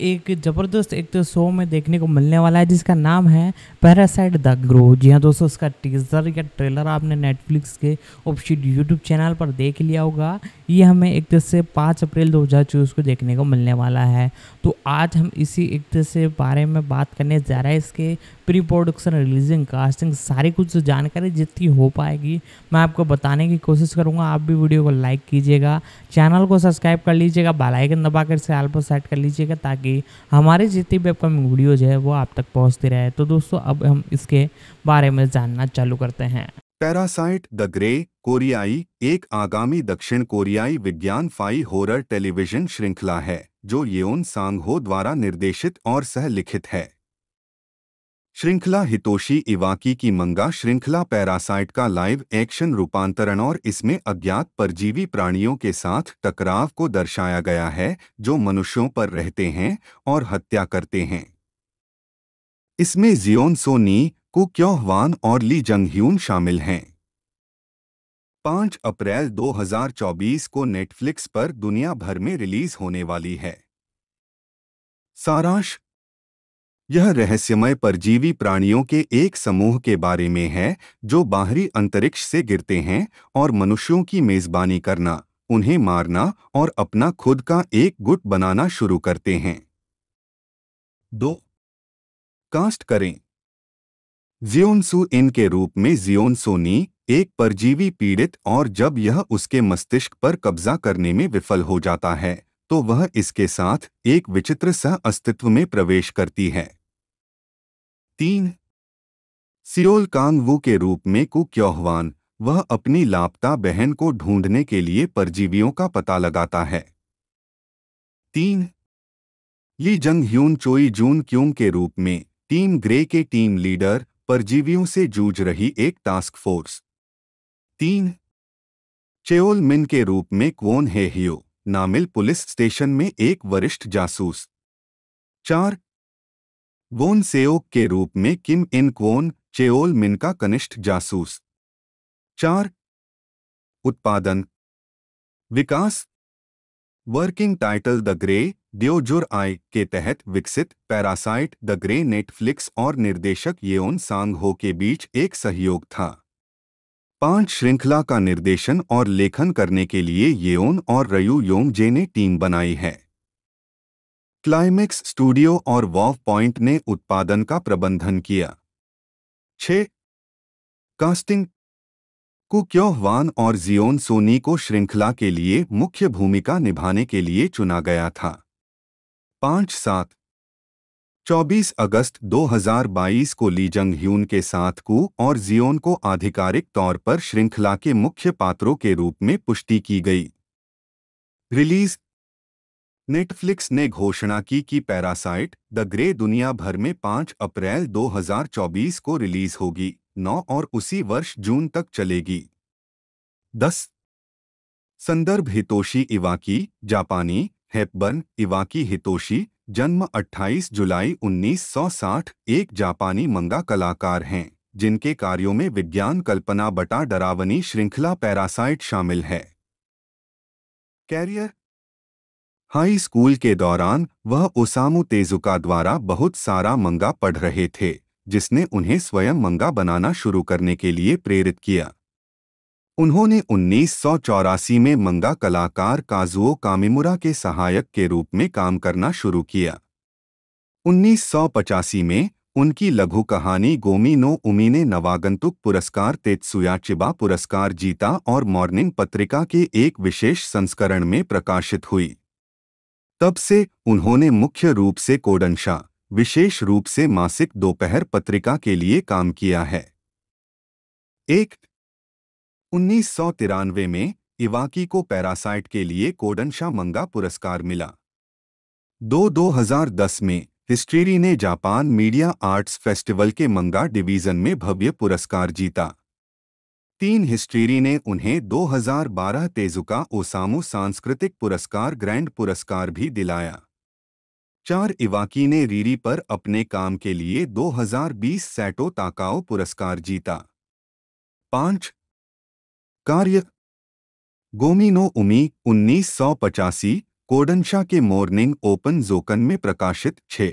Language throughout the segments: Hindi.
एक ज़बरदस्त एक तो शो में देखने को मिलने वाला है जिसका नाम है पैरासाइड द ग्रो जी हाँ दोस्तों इसका टीज़र या ट्रेलर आपने नेटफ्लिक्स के ऑफिशियल यूट्यूब चैनल पर देख लिया होगा ये हमें एक तरह तो से पाँच अप्रैल दो हज़ार चौबीस को देखने को मिलने वाला है तो आज हम इसी एक तरह तो से बारे में बात करने जा रहे हैं इसके प्री प्रोडक्शन रिलीजिंग कास्टिंग सारी कुछ जानकारी जितनी हो पाएगी मैं आपको बताने की कोशिश करूँगा आप भी वीडियो को लाइक कीजिएगा चैनल को सब्सक्राइब कर लीजिएगा बालाइकन दबा कर से आल पर सेट कर लीजिएगा ताकि हमारे जितनी भी अपकमिंग वीडियोज़ है वो आप तक पहुँचती रहे तो दोस्तों अब हम इसके बारे में जानना चालू करते हैं पैरासाइट द ग्रे कोरियाई एक आगामी दक्षिण कोरियाई विज्ञान फाई होरर टेलीविजन श्रृंखला है जो येन सांगहो द्वारा निर्देशित और सह लिखित है श्रृंखला हितोशी इवाकी की मंगा श्रृंखला पैरासाइट का लाइव एक्शन रूपांतरण और इसमें अज्ञात परजीवी प्राणियों के साथ टकराव को दर्शाया गया है जो मनुष्यों पर रहते हैं और हत्या करते हैं इसमें जियोन सोनी कुक्योहवान क्योहवान और ली जंगह्यून शामिल हैं 5 अप्रैल 2024 को नेटफ्लिक्स पर दुनिया भर में रिलीज होने वाली है सारांश यह रहस्यमय परजीवी प्राणियों के एक समूह के बारे में है जो बाहरी अंतरिक्ष से गिरते हैं और मनुष्यों की मेजबानी करना उन्हें मारना और अपना खुद का एक गुट बनाना शुरू करते हैं दो कास्ट करें जियोन्सु इन के रूप में जियोनसोनी एक परजीवी पीड़ित और जब यह उसके मस्तिष्क पर कब्जा करने में विफल हो जाता है तो वह इसके साथ एक विचित्र सह अस्तित्व में प्रवेश करती है तीन सियोल कांगवू के रूप में कुक्योहवान वह अपनी लापता बहन को ढूंढने के लिए परजीवियों का पता लगाता है तीन ली जंग ह्यून चोई जून क्यूम के रूप में टीम ग्रे के टीम लीडर परजीवियों से जूझ रही एक टास्क फोर्स तीन चेओल मिन के रूप में क्वोन हे हियो नामिल पुलिस स्टेशन में एक वरिष्ठ जासूस चार वोन सेओक के रूप में किम इन क्वोन चेओल मिन का कनिष्ठ जासूस चार उत्पादन विकास वर्किंग टाइटल द ग्रे द्योजुर आई के तहत विकसित पैरासाइट द ग्रे नेटफ्लिक्स और निर्देशक येन सांग हो के बीच एक सहयोग था पांच श्रृंखला का निर्देशन और लेखन करने के लिए येओन और रयू योंगजे ने टीम बनाई है क्लाइमेक्स स्टूडियो और वॉव पॉइंट ने उत्पादन का प्रबंधन किया छः कास्टिंग कुक्योह क्योहवान और जियोन सोनी को श्रृंखला के लिए मुख्य भूमिका निभाने के लिए चुना गया था पांच सात 24 अगस्त 2022 को ली जंग ह्यून के साथ कू और जियोन को आधिकारिक तौर पर श्रृंखला के मुख्य पात्रों के रूप में पुष्टि की गई रिलीज नेटफ्लिक्स ने घोषणा की कि पैरासाइट द ग्रे दुनिया भर में 5 अप्रैल 2024 को रिलीज होगी 9 और उसी वर्ष जून तक चलेगी 10 संदर्भ हितोशी इवाकी जापानी हेपबर्न इवाकी हितोशी जन्म 28 जुलाई 1960 एक जापानी मंगा कलाकार हैं जिनके कार्यों में विज्ञान कल्पना बटा डरावनी श्रृंखला पैरासाइट शामिल है कैरियर हाई स्कूल के दौरान वह ओसामु तेजुका द्वारा बहुत सारा मंगा पढ़ रहे थे जिसने उन्हें स्वयं मंगा बनाना शुरू करने के लिए प्रेरित किया उन्होंने उन्नीस में मंगा कलाकार काजुओ कामिमुरा के सहायक के रूप में काम करना शुरू किया उन्नीस में उनकी लघु कहानी गोमी नो उमी ने नवागंतुक पुरस्कार चिबा पुरस्कार जीता और मॉर्निंग पत्रिका के एक विशेष संस्करण में प्रकाशित हुई तब से उन्होंने मुख्य रूप से कोडनशा विशेष रूप से मासिक दोपहर पत्रिका के लिए काम किया है एक उन्नीस में इवाकी को पैरासाइट के लिए कोडनशा मंगा पुरस्कार मिला दो 2010 में हिस्ट्रेरी ने जापान मीडिया आर्ट्स फेस्टिवल के मंगा डिवीजन में भव्य पुरस्कार जीता तीन हिस्ट्रेरी ने उन्हें 2012 तेजुका ओसामू सांस्कृतिक पुरस्कार ग्रैंड पुरस्कार भी दिलाया चार इवाकी ने रीरी पर अपने काम के लिए 2020 सैटो ताकाओ पुरस्कार जीता पांच कार्य गोमिनो उमी उन्नीस सौ पचासी कोडनशा के मॉर्निंग ओपन जोकन में प्रकाशित छे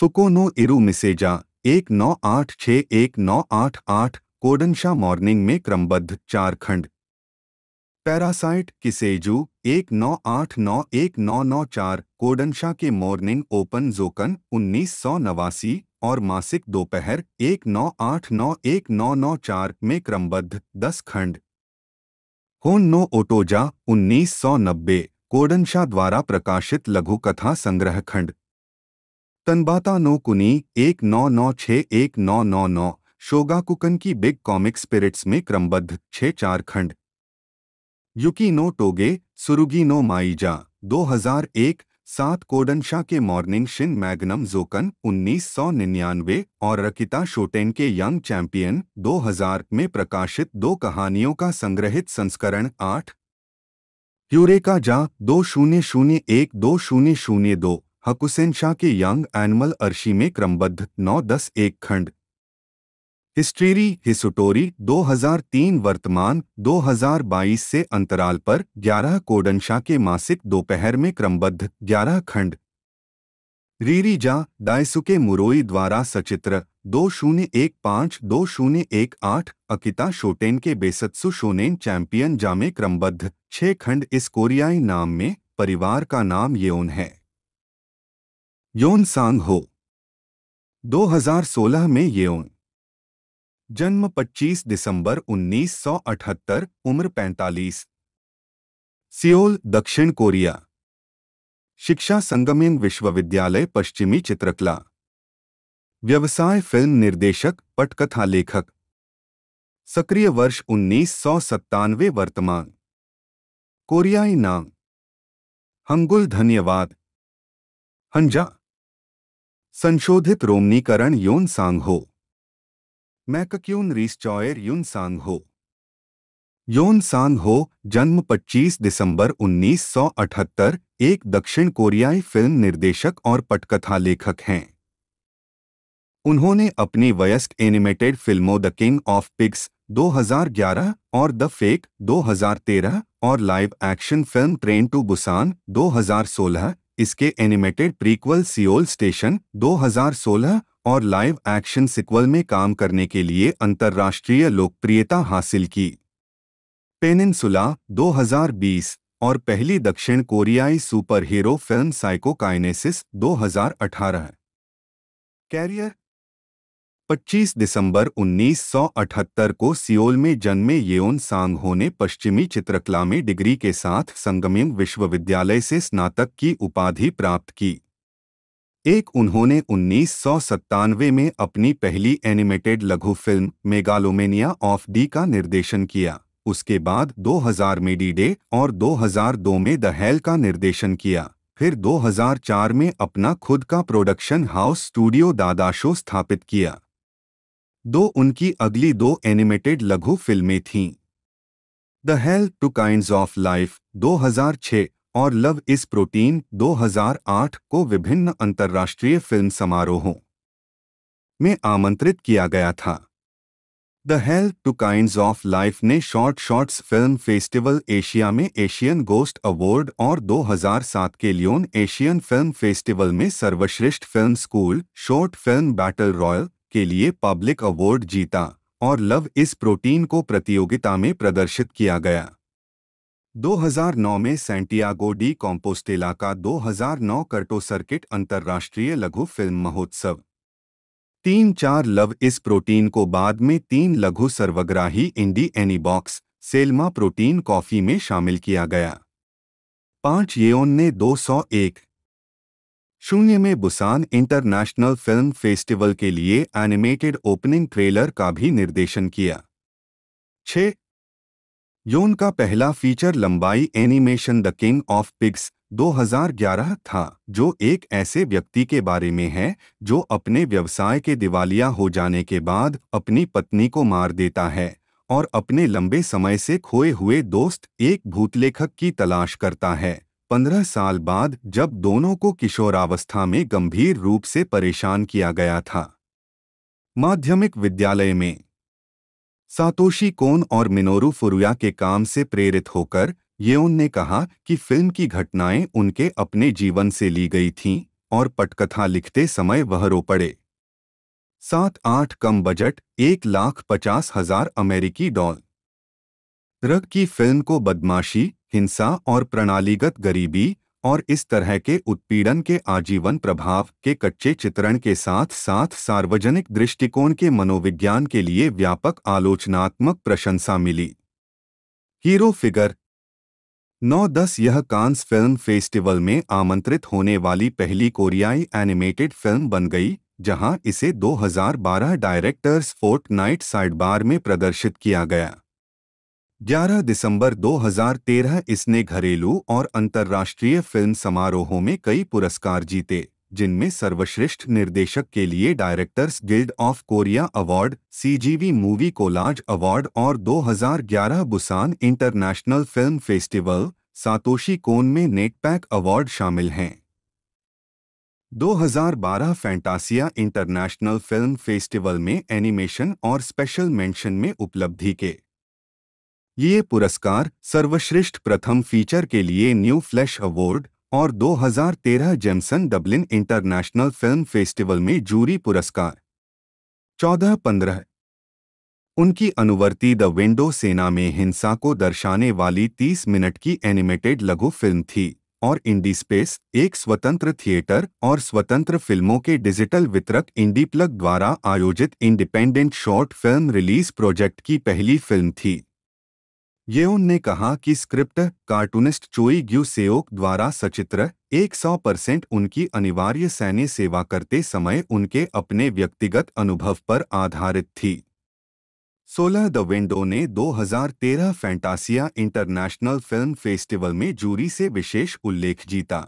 फुकोनो इरु मिसेजा एक नौ आठ छ एक नौ आठ आठ कोडनशा मॉर्निंग में क्रमबद्ध चार खंड पैरासाइट किसेजू एक नौ आठ नौ एक नौ नौ चार कोडनशा के मॉर्निंग ओपन जोकन उन्नीस सौ नवासी और मासिक दोपहर एक नौ आठ नौ एक नौ नौ चार में क्रमबद्ध दस खंड होन नो ओटोजा उन्नीस सौ नब्बे कोडनशाह द्वारा प्रकाशित लघु कथा संग्रह खंड तनबाता नो कुनी एक नौ नौ छ एक नौ नौ नौ शोगाकुकन की बिग कॉमिक स्पिरिट्स में क्रमबद्ध छः चार खंड Yuki no Toge Surugi no Maija दो हजार एक सात कोडनशाह के मॉर्निंग शिन मैग्नम जोकन 1999 और रकिता शोटेन के यंग चैंपियन 2000 में प्रकाशित दो कहानियों का संग्रहित संस्करण आठ यूरेका जा दो शून्य शून्य एक दो शून्य शून्य दो हकुसेन शाह के यंग एनिमल अर्शी में क्रमबद्ध नौ दस एक खंड हिस्ट्रीरी हिसुटोरी 2003 वर्तमान 2022 से अंतराल पर 11 कोडनशा के मासिक दोपहर में क्रमबद्ध 11 खंड रीरीजा डायसुके मुरोई द्वारा सचित्र दो शून्य एक पाँच दो शून्य एक आठ अकिता शोटेन के बेसत्सु शोनेन चैंपियन जामे क्रमबद्ध छः खंड इस कोरियाई नाम में परिवार का नाम योन है योन सांग हो 2016 में येन जन्म 25 दिसंबर 1978, उम्र 45, सियोल दक्षिण कोरिया शिक्षा संगमिन विश्वविद्यालय पश्चिमी चित्रकला व्यवसाय फिल्म निर्देशक पटकथा लेखक सक्रिय वर्ष उन्नीस सौ वर्तमान कोरियाई नाम हंगुल धन्यवाद हंजा संशोधित रोमनीकरण यौन सांग हो मैकक्यून रिस्चॉयर युन सांग हो योन सांग हो जन्म 25 दिसंबर 1978 एक दक्षिण कोरियाई फिल्म निर्देशक और पटकथा लेखक हैं उन्होंने अपनी वयस्क एनिमेटेड फिल्मों द किंग ऑफ पिग्स 2011 और द फेक 2013 और live action film train to Busan 2016 इसके एनिमेटेड प्रीक्वल सियोल स्टेशन 2016 और लाइव एक्शन सिक्वल में काम करने के लिए अंतर्राष्ट्रीय लोकप्रियता हासिल की पेनिनसुला 2020 और पहली दक्षिण कोरियाई super hero film psychokinesis 2018 career 25 दिसंबर 1978 को सियोल में जन्मे येन सांगहो ने पश्चिमी चित्रकला में डिग्री के साथ संगमिंग विश्वविद्यालय से स्नातक की उपाधि प्राप्त की एक उन्होंने उन्नीस में अपनी पहली एनिमेटेड लघु फिल्म मेगालोमेनिया ऑफ डी का निर्देशन किया उसके बाद 2000 में डी डे और 2002 में द हेल का निर्देशन किया फिर 2004 में अपना खुद का प्रोडक्शन हाउस स्टूडियो दादाशो स्थापित किया दो उनकी अगली दो एनिमेटेड लघु फिल्में थीं the hell two kind of life 2006 और लव इस प्रोटीन 2008 को विभिन्न अंतर्राष्ट्रीय फिल्म समारोहों में आमंत्रित किया गया था the hell two kind of life ने short shorts film festival Asia में एशियन गोस्ट अवार्ड और 2007 के लियोन एशियन फिल्म फेस्टिवल में सर्वश्रेष्ठ film school short film battle royal के लिए पब्लिक अवार्ड जीता और लव इस प्रोटीन को प्रतियोगिता में प्रदर्शित किया गया 2009 में सेंटियागो डी कॉम्पोस्टेला का 2009 कर्टो सर्किट अंतर्राष्ट्रीय लघु फिल्म महोत्सव तीन चार लव इस प्रोटीन को बाद में तीन लघु सर्वग्राही indie Anibox Selma protein coffee में शामिल किया गया पांच येन ने 201 शून्य में बुसान इंटरनेशनल फिल्म फेस्टिवल के लिए एनिमेटेड ओपनिंग ट्रेलर का भी निर्देशन किया छः योन का पहला फीचर लंबाई animation the king of pigs 2011 था जो एक ऐसे व्यक्ति के बारे में है जो अपने व्यवसाय के दिवालिया हो जाने के बाद अपनी पत्नी को मार देता है और अपने लंबे समय से खोए हुए दोस्त एक भूतलेखक की तलाश करता है पंद्रह साल बाद जब दोनों को किशोरावस्था में गंभीर रूप से परेशान किया गया था माध्यमिक विद्यालय में सातोशी कोन और मिनोरू फुरुया के काम से प्रेरित होकर उन ने कहा कि फिल्म की घटनाएं उनके अपने जीवन से ली गई थीं और पटकथा लिखते समय वह रो पड़े सात आठ कम बजट एक लाख पचास हजार अमेरिकी डॉल रग की फिल्म को बदमाशी हिंसा और प्रणालीगत गरीबी और इस तरह के उत्पीड़न के आजीवन प्रभाव के कच्चे चित्रण के साथ साथ सार्वजनिक दृष्टिकोण के मनोविज्ञान के लिए व्यापक आलोचनात्मक प्रशंसा मिली हीरो फिगर 9-10 यह कांस फिल्म फेस्टिवल में आमंत्रित होने वाली पहली कोरियाई एनिमेटेड फिल्म बन गई जहां इसे 2012 डायरेक्टर्स फोर्ट नाइट साइडबार में प्रदर्शित किया गया 11 दिसंबर 2013 इसने घरेलू और अंतर्राष्ट्रीय फिल्म समारोहों में कई पुरस्कार जीते जिनमें सर्वश्रेष्ठ निर्देशक के लिए directors guild of Korea award CGV movie collage award और 2011 Busan international film festival Satoshi Kon में नेटपैक अवार्ड शामिल हैं 2012 फैंटासिया इंटरनेशनल फिल्म फेस्टिवल में एनिमेशन और स्पेशल मेंशन में उपलब्धि के ये पुरस्कार सर्वश्रेष्ठ प्रथम फीचर के लिए न्यू फ्लैश अवार्ड और 2013 Jameson Dublin international film festival में जूरी पुरस्कार चौदह पंद्रह उनकी अनुवर्ती द विंडो सेना में हिंसा को दर्शाने वाली 30 मिनट की एनिमेटेड लघु फिल्म थी और इंडी स्पेस एक स्वतंत्र थिएटर और स्वतंत्र फिल्मों के डिजिटल वितरक इंडीप्लग द्वारा आयोजित independent short film release project की पहली फिल्म थी येउन ने कहा कि स्क्रिप्ट कार्टूनिस्ट चोई ग्यू सेओक द्वारा सचित्र 100 परसेंट उनकी अनिवार्य सैन्य सेवा करते समय उनके अपने व्यक्तिगत अनुभव पर आधारित थी 16 द विंडो ने 2013 फैंटासिया इंटरनेशनल फिल्म फेस्टिवल में जूरी से विशेष उल्लेख जीता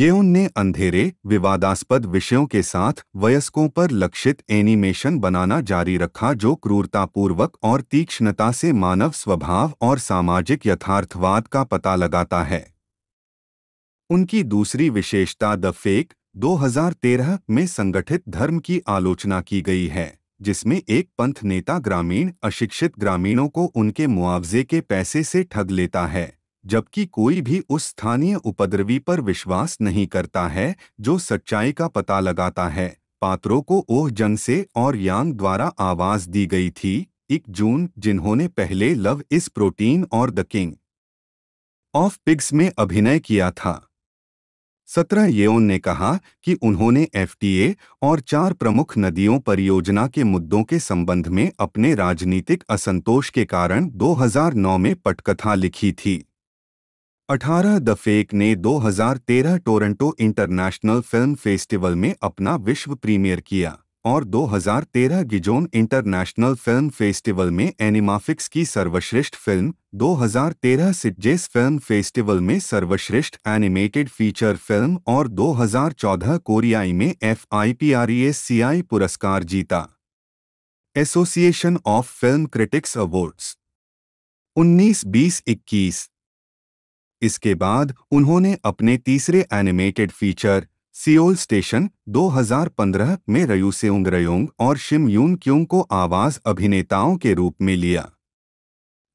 येउन ने अंधेरे विवादास्पद विषयों के साथ वयस्कों पर लक्षित एनिमेशन बनाना जारी रखा जो क्रूरतापूर्वक और तीक्ष्णता से मानव स्वभाव और सामाजिक यथार्थवाद का पता लगाता है उनकी दूसरी विशेषता द फेक 2013 में संगठित धर्म की आलोचना की गई है जिसमें एक पंथ नेता ग्रामीण अशिक्षित ग्रामीणों को उनके मुआवजे के पैसे से ठग लेता है जबकि कोई भी उस स्थानीय उपद्रवी पर विश्वास नहीं करता है जो सच्चाई का पता लगाता है पात्रों को ओह जंग से और यांग द्वारा आवाज दी गई थी एक जून जिन्होंने पहले लव इस प्रोटीन और द किंग ऑफ पिग्स में अभिनय किया था सत्रह येओन ने कहा कि उन्होंने एफटीए और चार प्रमुख नदियों परियोजना के मुद्दों के संबंध में अपने राजनीतिक असंतोष के कारण 2009 में पटकथा लिखी थी 18 द फेक ने 2013 टोरंटो इंटरनेशनल फिल्म फेस्टिवल में अपना विश्व प्रीमियर किया और 2013 गिजोन इंटरनेशनल फिल्म फेस्टिवल में एनिमाफिक्स की सर्वश्रेष्ठ फिल्म 2013 सिटजेस फिल्म फेस्टिवल में सर्वश्रेष्ठ एनिमेटेड फीचर फिल्म और 2014 कोरियाई में F I P R S C आई पुरस्कार जीता association of film critics awards 19 बीस इक्कीस इसके बाद उन्होंने अपने तीसरे एनिमेटेड फीचर सियोल स्टेशन 2015 में रयूसेउंग रयोंग और शिम यून क्यूंग को आवाज अभिनेताओं के रूप में लिया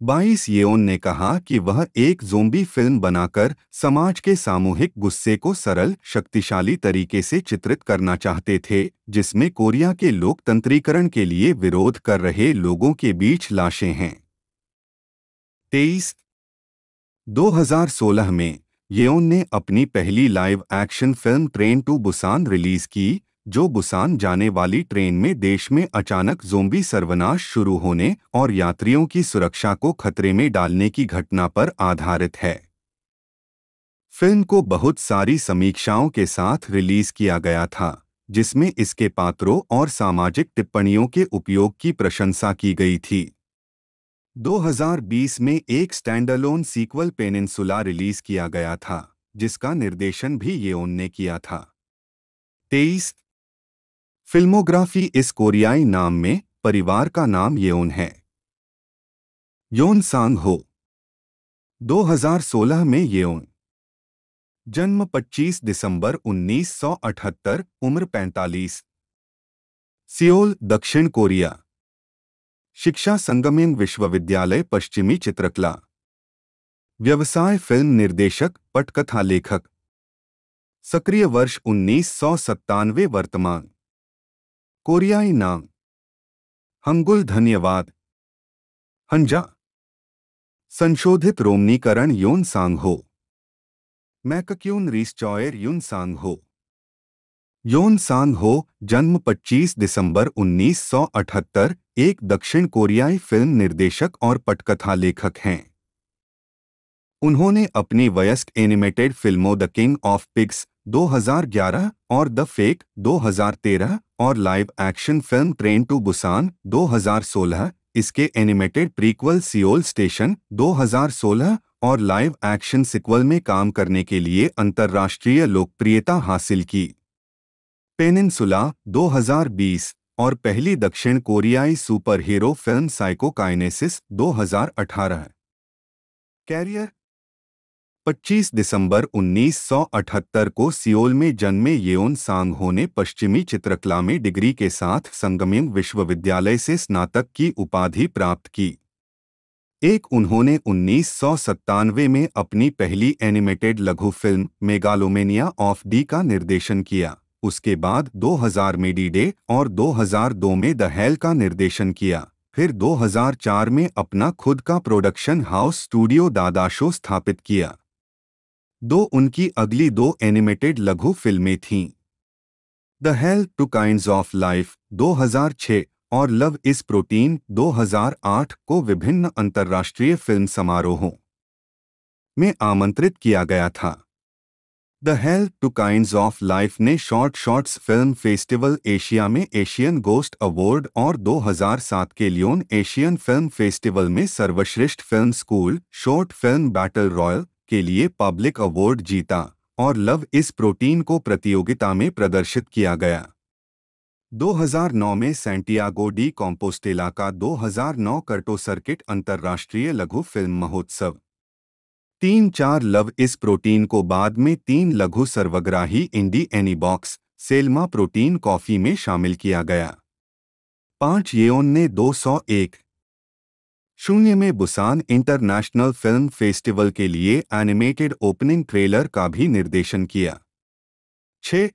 बाईस येओन ने कहा कि वह एक जोम्बी फिल्म बनाकर समाज के सामूहिक गुस्से को सरल शक्तिशाली तरीके से चित्रित करना चाहते थे जिसमें कोरिया के लोकतंत्रीकरण के लिए विरोध कर रहे लोगों के बीच लाशें हैं तेईस 2016 में येन ने अपनी पहली live action film train to Busan release की जो बुसान जाने वाली ट्रेन में देश में अचानक जोम्बी सर्वनाश शुरू होने और यात्रियों की सुरक्षा को खतरे में डालने की घटना पर आधारित है फिल्म को बहुत सारी समीक्षाओं के साथ रिलीज किया गया था जिसमें इसके पात्रों और सामाजिक टिप्पणियों के उपयोग की प्रशंसा की गई थी 2020 में एक स्टैंडअलोन सीक्वल पेनिनसुला रिलीज किया गया था जिसका निर्देशन भी येओन ने किया था तेईस फिल्मोग्राफी इस कोरियाई नाम में परिवार का नाम येओन है योन सांग हो 2016 में येओन जन्म 25 दिसंबर 1978 उम्र 45 सियोल दक्षिण कोरिया शिक्षा संगमेन विश्वविद्यालय पश्चिमी चित्रकला व्यवसाय फिल्म निर्देशक पटकथा लेखक सक्रिय वर्ष उन्नीस सौ सत्तानवे वर्तमान कोरियाई नाम हंगुल धन्यवाद हंजा संशोधित रोमनीकरण यून सांग हो मैकक्यून रीस चॉयर यून सांग हो योन सांग हो जन्म 25 दिसंबर 1978 एक दक्षिण कोरियाई फिल्म निर्देशक और पटकथा लेखक हैं उन्होंने अपनी वयस्क एनिमेटेड फिल्मों द किंग ऑफ पिग्स 2011 और द फेक 2013 और live action film train to Busan 2016 इसके एनिमेटेड प्रीक्वल सियोल स्टेशन 2016 और लाइव एक्शन सिक्वल में काम करने के लिए अंतर्राष्ट्रीय लोकप्रियता हासिल की पेनिनसुला 2020 और पहली दक्षिण कोरियाई super hero film psychokinesis 2018 career 25 दिसंबर 1978 को सियोल में जन्मे येन सांग होने पश्चिमी चित्रकला में डिग्री के साथ संगमिम विश्वविद्यालय से स्नातक की उपाधि प्राप्त की एक उन्होंने उन्नीस में अपनी पहली एनिमेटेड लघु फिल्म मेगालोमेनिया ऑफ डी का निर्देशन किया उसके बाद 2000 में डी डे और 2002 में द हेल का निर्देशन किया फिर 2004 में अपना खुद का प्रोडक्शन हाउस स्टूडियो दादाशो स्थापित किया दो उनकी अगली दो एनिमेटेड लघु फिल्में थीं the hell two kind of life 2006 और लव इस प्रोटीन 2008 को विभिन्न अंतर्राष्ट्रीय फिल्म समारोहों में आमंत्रित किया गया था the help two kind of life ने short shorts film festival Asia में एशियन गोस्ट अवार्ड और 2007 के लियोन एशियन फिल्म फेस्टिवल में सर्वश्रेष्ठ film school short film battle royal के लिए पब्लिक अवार्ड जीता और लव इस प्रोटीन को प्रतियोगिता में प्रदर्शित किया गया 2009 में सेंटियागो डी कॉम्पोस्टेला का 2009 कर्टो सर्किट अंतर्राष्ट्रीय लघु फिल्म महोत्सव तीन चार लव इस प्रोटीन को बाद में तीन लघु सर्वग्राही indie Anibox Selma protein coffee में शामिल किया गया पांच येन ने 201 शून्य में बुसान इंटरनेशनल फिल्म फेस्टिवल के लिए एनिमेटेड ओपनिंग ट्रेलर का भी निर्देशन किया छोन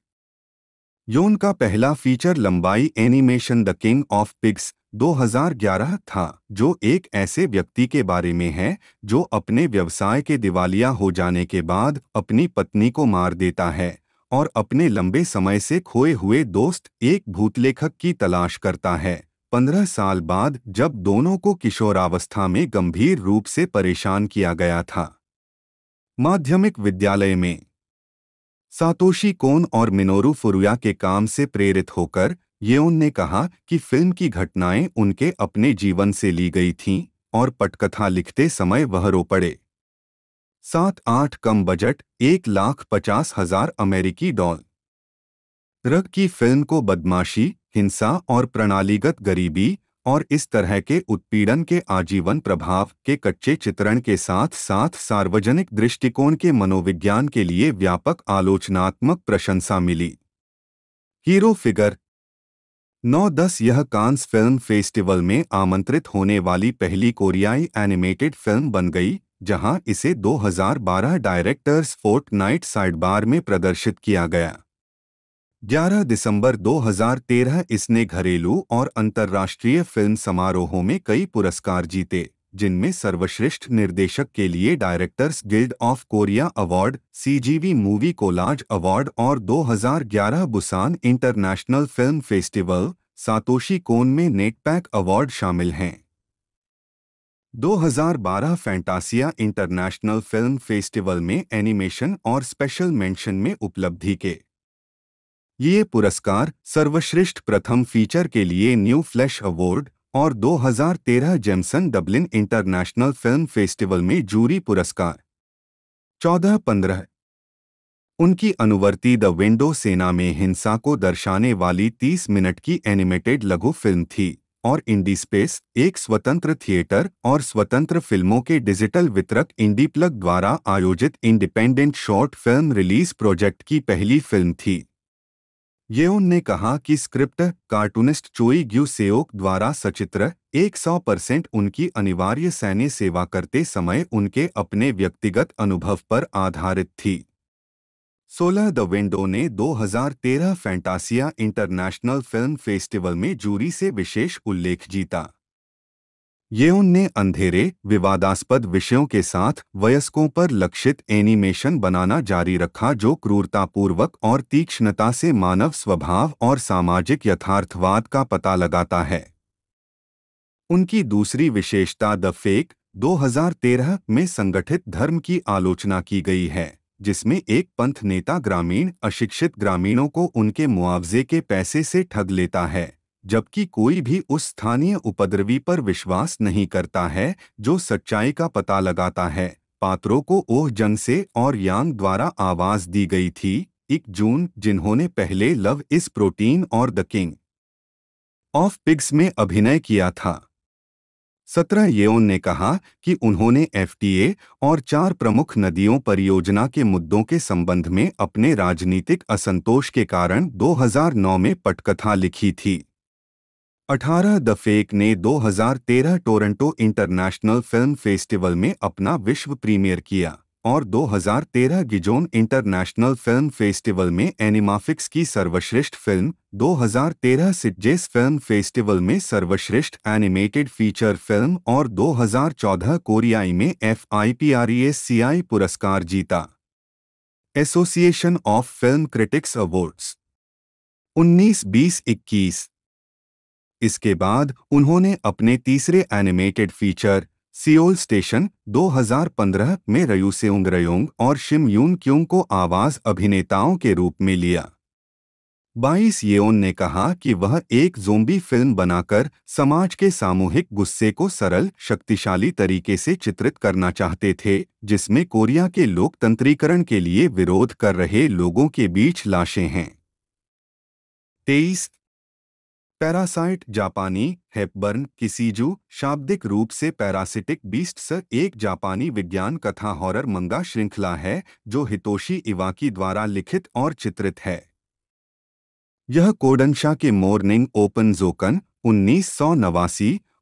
योन का पहला फीचर लंबाई animation the king of pigs 2011 था जो एक ऐसे व्यक्ति के बारे में है जो अपने व्यवसाय के दिवालिया हो जाने के बाद अपनी पत्नी को मार देता है और अपने लंबे समय से खोए हुए दोस्त एक भूतलेखक की तलाश करता है पंद्रह साल बाद जब दोनों को किशोरावस्था में गंभीर रूप से परेशान किया गया था माध्यमिक विद्यालय में सातोशी कोन और मिनोरू फुरुया के काम से प्रेरित होकर येउन ने कहा कि फिल्म की घटनाएं उनके अपने जीवन से ली गई थीं और पटकथा लिखते समय वह रो पड़े सात आठ कम बजट एक लाख पचास हजार अमेरिकी डॉल रग की फिल्म को बदमाशी हिंसा और प्रणालीगत गरीबी और इस तरह के उत्पीड़न के आजीवन प्रभाव के कच्चे चित्रण के साथ साथ सार्वजनिक दृष्टिकोण के मनोविज्ञान के लिए व्यापक आलोचनात्मक प्रशंसा मिली हीरो फिगर नौ दस यह कांस फिल्म फेस्टिवल में आमंत्रित होने वाली पहली कोरियाई एनिमेटेड फिल्म बन गई जहां इसे 2012 डायरेक्टर्स फोर्ट नाइट साइडबार में प्रदर्शित किया गया 11 दिसंबर 2013 इसने घरेलू और अंतर्राष्ट्रीय फिल्म समारोहों में कई पुरस्कार जीते जिनमें सर्वश्रेष्ठ निर्देशक के लिए directors guild of Korea award CGV movie collage award और 2011 Busan international film festival Satoshi Kon में नेटपैक अवार्ड शामिल हैं 2012 फैंटासिया इंटरनेशनल फिल्म फेस्टिवल में एनिमेशन और स्पेशल मेंशन में उपलब्धि के ये पुरस्कार सर्वश्रेष्ठ प्रथम फीचर के लिए न्यू फ्लैश अवार्ड और 2013 Jameson Dublin international film festival में जूरी पुरस्कार चौदह पंद्रह उनकी अनुवर्ती द विंडो सेना में हिंसा को दर्शाने वाली 30 मिनट की एनिमेटेड लघु फिल्म थी और इंडी स्पेस एक स्वतंत्र थिएटर और स्वतंत्र फिल्मों के डिजिटल वितरक इंडीप्लग द्वारा आयोजित independent short film release project की पहली फिल्म थी येउन ने कहा कि स्क्रिप्ट कार्टूनिस्ट चोई ग्यू सेओक द्वारा सचित्र 100 परसेंट उनकी अनिवार्य सैन्य सेवा करते समय उनके अपने व्यक्तिगत अनुभव पर आधारित थी 16 द विंडो ने 2013 फैंटासिया इंटरनेशनल फिल्म फेस्टिवल में जूरी से विशेष उल्लेख जीता येउन ने अंधेरे विवादास्पद विषयों के साथ वयस्कों पर लक्षित एनिमेशन बनाना जारी रखा जो क्रूरतापूर्वक और तीक्ष्णता से मानव स्वभाव और सामाजिक यथार्थवाद का पता लगाता है उनकी दूसरी विशेषता द फेक 2013 में संगठित धर्म की आलोचना की गई है जिसमें एक पंथ नेता ग्रामीण अशिक्षित ग्रामीणों को उनके मुआवजे के पैसे से ठग लेता है जबकि कोई भी उस स्थानीय उपद्रवी पर विश्वास नहीं करता है जो सच्चाई का पता लगाता है पात्रों को ओह जंग से और यांग द्वारा आवाज दी गई थी एक जून जिन्होंने पहले लव इस प्रोटीन और द किंग ऑफ पिग्स में अभिनय किया था सत्रह येओन ने कहा कि उन्होंने एफटीए और चार प्रमुख नदियों परियोजना के मुद्दों के संबंध में अपने राजनीतिक असंतोष के कारण 2009 में पटकथा लिखी थी 18 द फेक ने 2013 टोरंटो इंटरनेशनल फिल्म फेस्टिवल में अपना विश्व प्रीमियर किया और 2013 गिजोन इंटरनेशनल फिल्म फेस्टिवल में एनिमाफिक्स की सर्वश्रेष्ठ फिल्म 2013 सिटजेस फिल्म फेस्टिवल में सर्वश्रेष्ठ एनिमेटेड फीचर फिल्म और 2014 कोरियाई में F I P R S C आई पुरस्कार जीता association of film critics awards 19 बीस इक्कीस इसके बाद उन्होंने अपने तीसरे एनिमेटेड फीचर सियोल स्टेशन 2015 में रयूसेउंग रयोंग और शिम यून क्यूंग को आवाज अभिनेताओं के रूप में लिया बाईस येओन ने कहा कि वह एक जोम्बी फिल्म बनाकर समाज के सामूहिक गुस्से को सरल शक्तिशाली तरीके से चित्रित करना चाहते थे जिसमें कोरिया के लोकतंत्रीकरण के लिए विरोध कर रहे लोगों के बीच लाशें हैं तेईस पैरासाइट जापानी हेपबर्न किसीजू शाब्दिक रूप से पैरासिटिक बीस्ट्स एक जापानी विज्ञान कथा हॉरर मंगा श्रृंखला है जो हितोशी इवाकी द्वारा लिखित और चित्रित है यह कोडनशा के मॉर्निंग ओपन जोकन उन्नीस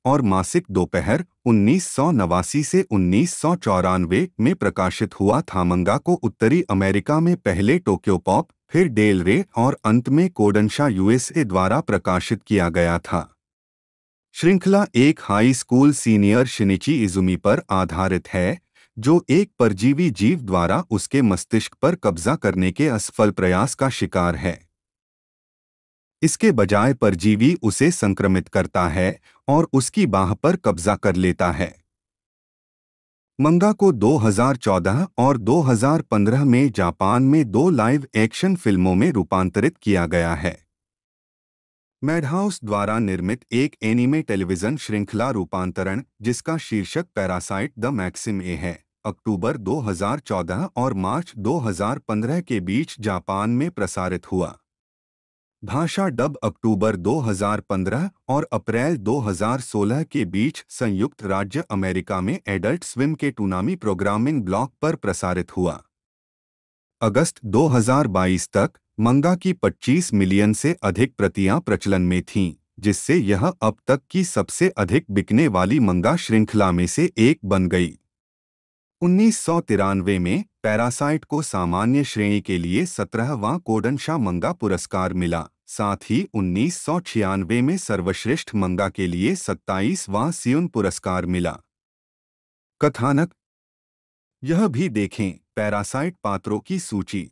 और मासिक दोपहर उन्नीस से उन्नीस में प्रकाशित हुआ था मंगा को उत्तरी अमेरिका में पहले टोक्यो पॉप फिर डेल रे और अंत में कोडनशा यूएसए द्वारा प्रकाशित किया गया था श्रृंखला एक high school senior Shinichi Izumi पर आधारित है जो एक परजीवी जीव द्वारा उसके मस्तिष्क पर कब्जा करने के असफल प्रयास का शिकार है इसके बजाय परजीवी उसे संक्रमित करता है और उसकी बाह पर कब्जा कर लेता है मंगा को 2014 और 2015 में जापान में दो लाइव एक्शन फिल्मों में रूपांतरित किया गया है मैडहाउस द्वारा निर्मित एक एनिमे टेलीविजन श्रृंखला रूपांतरण जिसका शीर्षक पैरासाइट द मैक्सिम ए है अक्टूबर 2014 और मार्च 2015 के बीच जापान में प्रसारित हुआ भाषा डब अक्टूबर 2015 और अप्रैल 2016 के बीच संयुक्त राज्य अमेरिका में एडल्ट स्विम के टूनामी प्रोग्रामिंग ब्लॉक पर प्रसारित हुआ अगस्त 2022 तक मंगा की 25 मिलियन से अधिक प्रतियां प्रचलन में थीं जिससे यह अब तक की सबसे अधिक बिकने वाली मंगा श्रृंखला में से एक बन गई उन्नीस में पैरासाइट को सामान्य श्रेणी के लिए सत्रहवां कोडनशाह मंगा पुरस्कार मिला साथ ही उन्नीस में सर्वश्रेष्ठ मंगा के लिए सत्ताईसवां सियुन पुरस्कार मिला कथानक यह भी देखें पैरासाइट पात्रों की सूची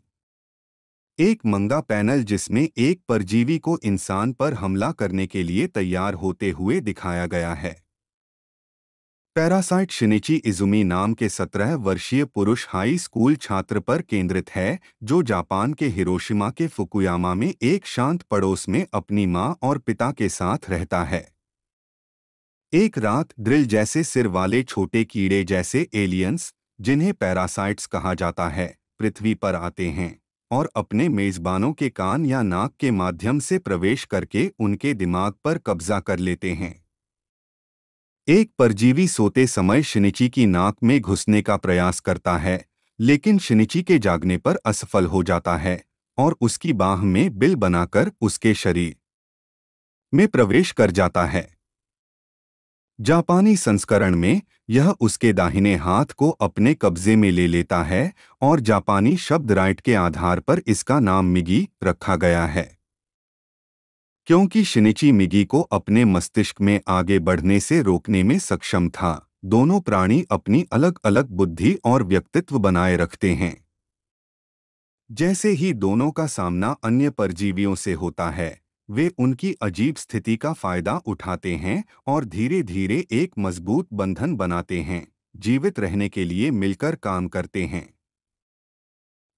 एक मंगा पैनल जिसमें एक परजीवी को इंसान पर हमला करने के लिए तैयार होते हुए दिखाया गया है पैरासाइट शिनिची इजुमी नाम के सत्रह वर्षीय पुरुष हाई स्कूल छात्र पर केंद्रित है जो जापान के हिरोशिमा के फुकुयामा में एक शांत पड़ोस में अपनी मां और पिता के साथ रहता है एक रात ड्रिल जैसे सिर वाले छोटे कीड़े जैसे एलियंस जिन्हें पैरासाइट्स कहा जाता है पृथ्वी पर आते हैं और अपने मेजबानों के कान या नाक के माध्यम से प्रवेश करके उनके दिमाग पर कब्जा कर लेते हैं एक परजीवी सोते समय शिनिची की नाक में घुसने का प्रयास करता है लेकिन शिनिची के जागने पर असफल हो जाता है और उसकी बाह में बिल बनाकर उसके शरीर में प्रवेश कर जाता है जापानी संस्करण में यह उसके दाहिने हाथ को अपने कब्जे में ले लेता है और जापानी शब्द राइट के आधार पर इसका नाम मिगी रखा गया है क्योंकि शिनिची मिगी को अपने मस्तिष्क में आगे बढ़ने से रोकने में सक्षम था दोनों प्राणी अपनी अलग अलग बुद्धि और व्यक्तित्व बनाए रखते हैं जैसे ही दोनों का सामना अन्य परजीवियों से होता है वे उनकी अजीब स्थिति का फायदा उठाते हैं और धीरे धीरे एक मजबूत बंधन बनाते हैं जीवित रहने के लिए मिलकर काम करते हैं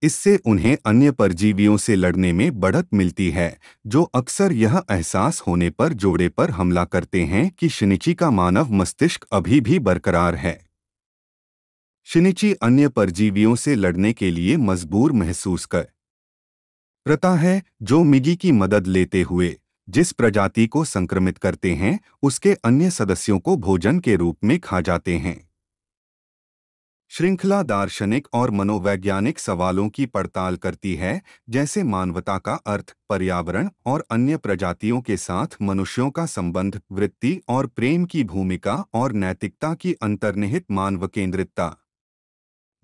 इससे उन्हें अन्य परजीवियों से लड़ने में बढ़त मिलती है जो अक्सर यह एहसास होने पर जोड़े पर हमला करते हैं कि शिनिची का मानव मस्तिष्क अभी भी बरकरार है शिनिची अन्य परजीवियों से लड़ने के लिए मजबूर महसूस कर प्रता है जो मिगी की मदद लेते हुए जिस प्रजाति को संक्रमित करते हैं उसके अन्य सदस्यों को भोजन के रूप में खा जाते हैं श्रृंखला दार्शनिक और मनोवैज्ञानिक सवालों की पड़ताल करती है जैसे मानवता का अर्थ पर्यावरण और अन्य प्रजातियों के साथ मनुष्यों का संबंध वृत्ति और प्रेम की भूमिका और नैतिकता की अंतर्निहित मानव केंद्रितता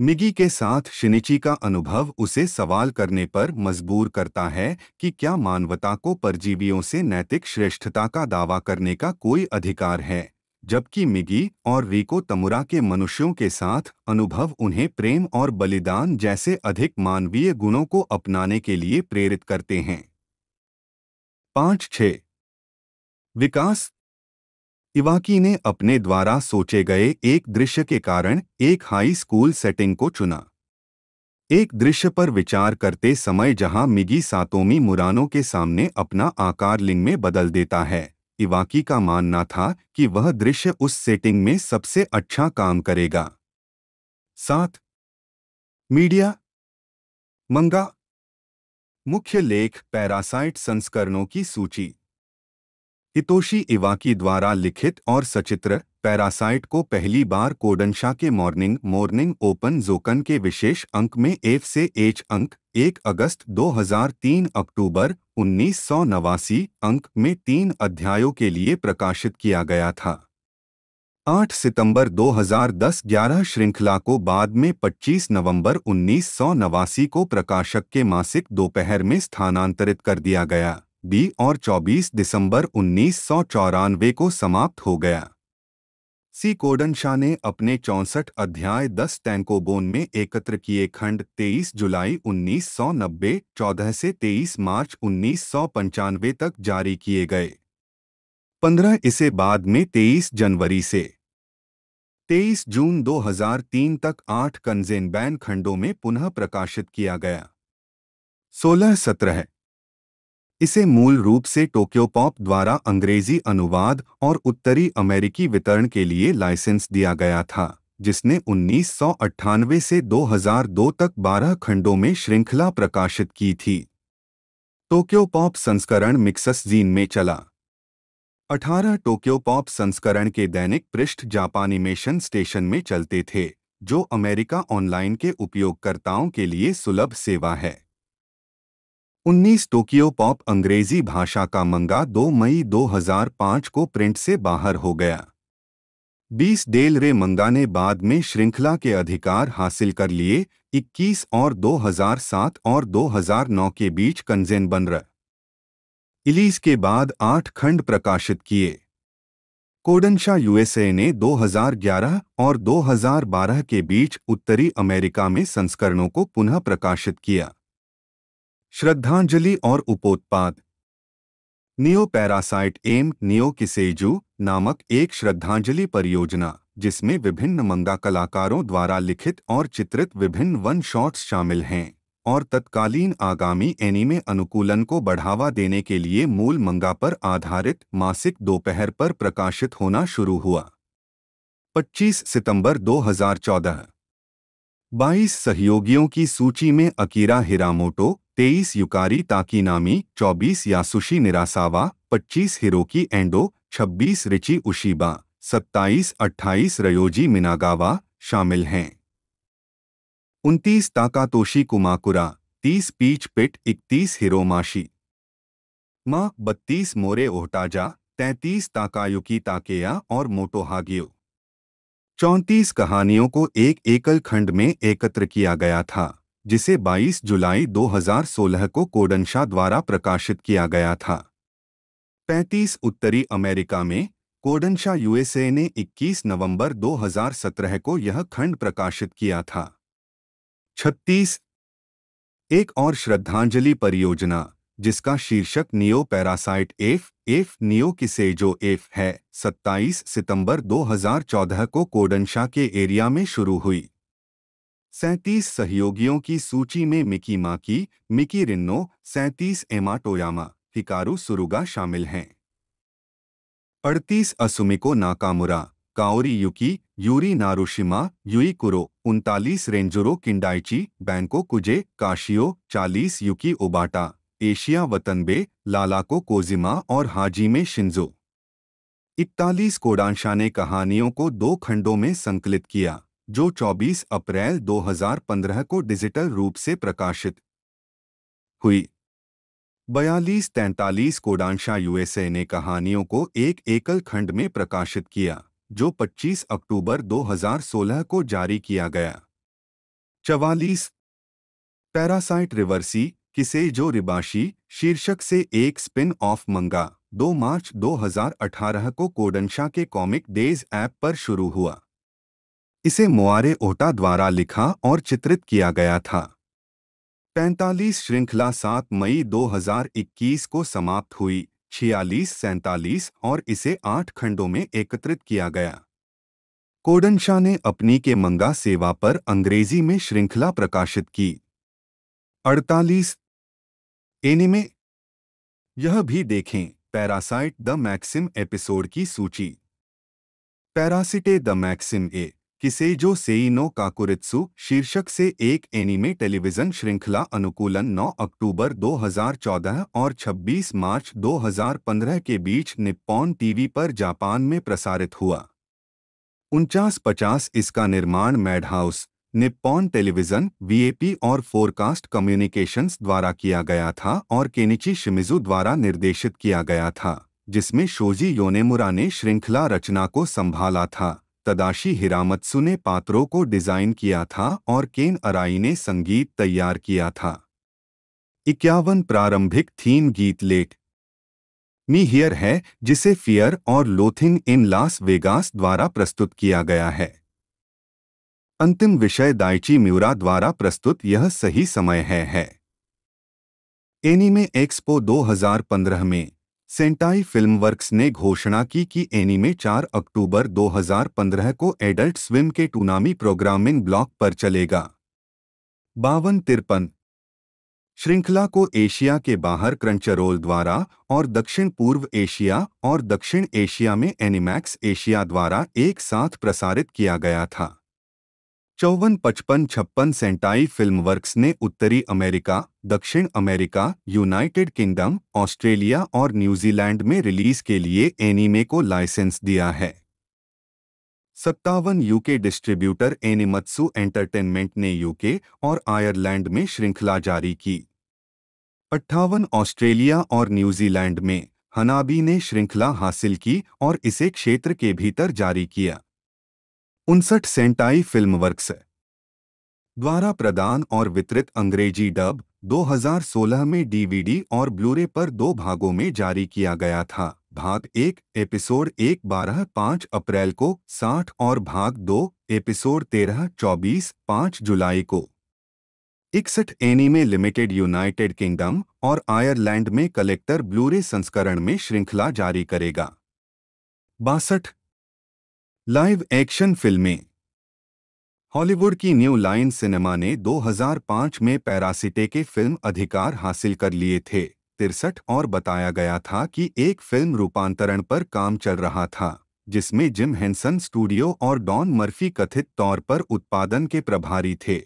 मिगी के साथ शिनिची का अनुभव उसे सवाल करने पर मजबूर करता है कि क्या मानवता को परजीवियों से नैतिक श्रेष्ठता का दावा करने का कोई अधिकार है जबकि मिगी और रिको तमुरा के मनुष्यों के साथ अनुभव उन्हें प्रेम और बलिदान जैसे अधिक मानवीय गुणों को अपनाने के लिए प्रेरित करते हैं पांच छ विकास इवाकी ने अपने द्वारा सोचे गए एक दृश्य के कारण एक हाई स्कूल सेटिंग को चुना एक दृश्य पर विचार करते समय जहां मिगी सातोमी मुरानों के सामने अपना आकार लिंग में बदल देता है इवाकी का मानना था कि वह दृश्य उस सेटिंग में सबसे अच्छा काम करेगा साथ मीडिया मंगा मुख्य लेख पैरासाइट संस्करणों की सूची हितोशी इवाकी द्वारा लिखित और सचित्र पैरासाइट को पहली बार कोडनशा के मॉर्निंग मॉर्निंग ओपन जोकन के विशेष अंक में एफ से एच अंक 1 अगस्त 2003 अक्टूबर उन्नीस अंक में तीन अध्यायों के लिए प्रकाशित किया गया था 8 सितंबर 2010-11 श्रृंखला को बाद में 25 नवंबर उन्नीस को प्रकाशक के मासिक दोपहर में स्थानांतरित कर दिया गया बी और 24 दिसंबर उन्नीस को समाप्त हो गया सी कोडन शाह ने अपने चौंसठ अध्याय दस टैंकोबोन में एकत्र किए खंड 23 जुलाई 1990 14 से 23 मार्च उन्नीस तक जारी किए गए 15 इसे बाद में 23 जनवरी से 23 जून 2003 तक आठ कंजेनबैन खंडों में पुनः प्रकाशित किया गया 16 सत्रह इसे मूल रूप से टोक्यो पॉप द्वारा अंग्रेजी अनुवाद और उत्तरी अमेरिकी वितरण के लिए लाइसेंस दिया गया था जिसने उन्नीस से 2002 तक 12 खंडों में श्रृंखला प्रकाशित की थी टोक्यो पॉप संस्करण मिक्सस जीन में चला 18 टोक्यो पॉप संस्करण के दैनिक पृष्ठ जापानीमेशन स्टेशन में चलते थे जो अमेरिका ऑनलाइन के उपयोगकर्ताओं के लिए सुलभ सेवा है 19 टोकियो पॉप अंग्रेजी भाषा का मंगा 2 मई 2005 को प्रिंट से बाहर हो गया 20 डेल रे मंगा ने बाद में श्रृंखला के अधिकार हासिल कर लिए 21 और 2007 और 2009 के बीच कंजेन बन रहा इलीज के बाद आठ खंड प्रकाशित किए कोडनशा यूएसए ने 2011 और 2012 के बीच उत्तरी अमेरिका में संस्करणों को पुनः प्रकाशित किया श्रद्धांजलि और उपोत्पाद Neo Parasyte M Neo Kiseiju नामक एक श्रद्धांजलि परियोजना जिसमें विभिन्न मंगा कलाकारों द्वारा लिखित और चित्रित विभिन्न वन शॉट्स शामिल हैं और तत्कालीन आगामी एनीमे अनुकूलन को बढ़ावा देने के लिए मूल मंगा पर आधारित मासिक दोपहर पर प्रकाशित होना शुरू हुआ 25 सितंबर 2014 22 सहयोगियों की सूची में अकीरा हिरामोटो तेईस युकारी ताकीनामी चौबीस यासुशी निरासावा पच्चीस हिरोकी एंडो छब्बीस रिची उशीबा सत्ताईस अट्ठाईस रयोजी मिनागावा शामिल हैं उनतीस ताकातोशी कुमाकुरा तीस पीच पिट इकतीस हिरोमाशी मा बत्तीस मोरे ओहटाजा तैंतीस ताकायुकी ताकेया और मोटोहागियो चौंतीस कहानियों को एक एकल खंड में एकत्र किया गया था जिसे 22 जुलाई 2016 को कोडनशाह द्वारा प्रकाशित किया गया था 35 उत्तरी अमेरिका में कोडनशाह यूएसए ने 21 नवंबर 2017 को यह खंड प्रकाशित किया था 36 एक और श्रद्धांजलि परियोजना जिसका शीर्षक नियो पैरासाइट एफ एफ नियो किसेजो एफ है 27 सितंबर 2014 को कोडनशाह के एरिया में शुरू हुई सैंतीस सहयोगियों की सूची में मिकी माकी मिकी रिन्नो सैंतीस एमाटोयामा हिकारू सुरुगा शामिल हैं अड़तीस Asumiko Nakamura Kaori Yuki Yuri Narushima Yui Kuro उनतालीस Renjuro Kindaichi Banko Kuze Kashio चालीस Yuki Obata Asia Watanabe Lalako Kojima और हाजीमे शिंजो इकतालीस कोडांशा ने कहानियों को दो खंडों में संकलित किया जो 24 अप्रैल 2015 को डिजिटल रूप से प्रकाशित हुई बयालीस तैंतालीस कोडांशा यूएसए ने कहानियों को एक एकल खंड में प्रकाशित किया जो 25 अक्टूबर 2016 को जारी किया गया चवालीस पैरासाइट रिवर्सी किसे जो रिबाशी शीर्षक से एक स्पिन ऑफ मंगा 2 मार्च 2018 को कोडंशा के कॉमिक डेज ऐप पर शुरू हुआ इसे मोआरे ओटा द्वारा लिखा और चित्रित किया गया था 45 श्रृंखला 7 मई 2021 को समाप्त हुई छियालीस सैंतालीस और इसे आठ खंडों में एकत्रित किया गया कोडनशाह ने अपनी के मंगा सेवा पर अंग्रेजी में श्रृंखला प्रकाशित की 48 एनिमे यह भी देखें पैरासाइट द मैक्सिम एपिसोड की सूची पैरासिटे द मैक्सिम ए किसेजो नो काकुरित्सु शीर्षक से एक एनिमे टेलीविजन श्रृंखला अनुकूलन 9 अक्टूबर 2014 और 26 मार्च 2015 के बीच निप्पॉन टीवी पर जापान में प्रसारित हुआ उनचास पचास इसका निर्माण मैडहाउस निप्पॉन टेलीविजन वीएपी और फोरकास्ट कम्युनिकेशंस द्वारा किया गया था और केनिची शिमिजू द्वारा निर्देशित किया गया था जिसमें शोजी योनेमुरा ने श्रृंखला रचना को संभाला था तदाशी हिरामत्सु ने पात्रों को डिजाइन किया था और केन अराई ने संगीत तैयार किया था इक्यावन प्रारंभिक थीम गीत लेख मी हियर है जिसे फियर और लोथिंग इन लास वेगास द्वारा प्रस्तुत किया गया है अंतिम विषय दाइची म्यूरा द्वारा प्रस्तुत यह सही समय है है एनीमे एक्सपो 2015 में सेंटाई फिल्मवर्क्स ने घोषणा की कि एनीमे 4 अक्टूबर 2015 को एडल्ट स्विम के टूनामी प्रोग्रामिंग ब्लॉक पर चलेगा बावन तिरपन श्रृंखला को एशिया के बाहर क्रंचरोल द्वारा और दक्षिण पूर्व एशिया और दक्षिण एशिया में एनिमैक्स एशिया द्वारा एक साथ प्रसारित किया गया था चौवन पचपन छप्पन सेंटाई फिल्मवर्क्स ने उत्तरी अमेरिका दक्षिण अमेरिका यूनाइटेड किंगडम ऑस्ट्रेलिया और न्यूजीलैंड में रिलीज के लिए एनीमे को लाइसेंस दिया है सत्तावन यूके डिस्ट्रीब्यूटर एनिमत्सु एंटरटेनमेंट ने यूके और आयरलैंड में श्रृंखला जारी की अट्ठावन ऑस्ट्रेलिया और न्यूजीलैंड में हनाबी ने श्रृंखला हासिल की और इसे क्षेत्र के भीतर जारी किया उनसठ सेंटाई फिल्म वर्क्स द्वारा प्रदान और वितरित अंग्रेजी डब 2016 में डीवीडी और ब्लूरे पर दो भागों में जारी किया गया था भाग एक एपिसोड एक बारह पाँच अप्रैल को साठ और भाग दो एपिसोड तेरह चौबीस पाँच जुलाई को इकसठ एनीमे लिमिटेड यूनाइटेड किंगडम और आयरलैंड में कलेक्टर ब्लूरे संस्करण में श्रृंखला जारी करेगा बासठ लाइव एक्शन फिल्में हॉलीवुड की न्यू लाइन सिनेमा ने 2005 में पैरासिटे के फिल्म अधिकार हासिल कर लिए थे तिरसठ और बताया गया था कि एक फिल्म रूपांतरण पर काम चल रहा था जिसमें जिम हेंसन स्टूडियो और डॉन मर्फी कथित तौर पर उत्पादन के प्रभारी थे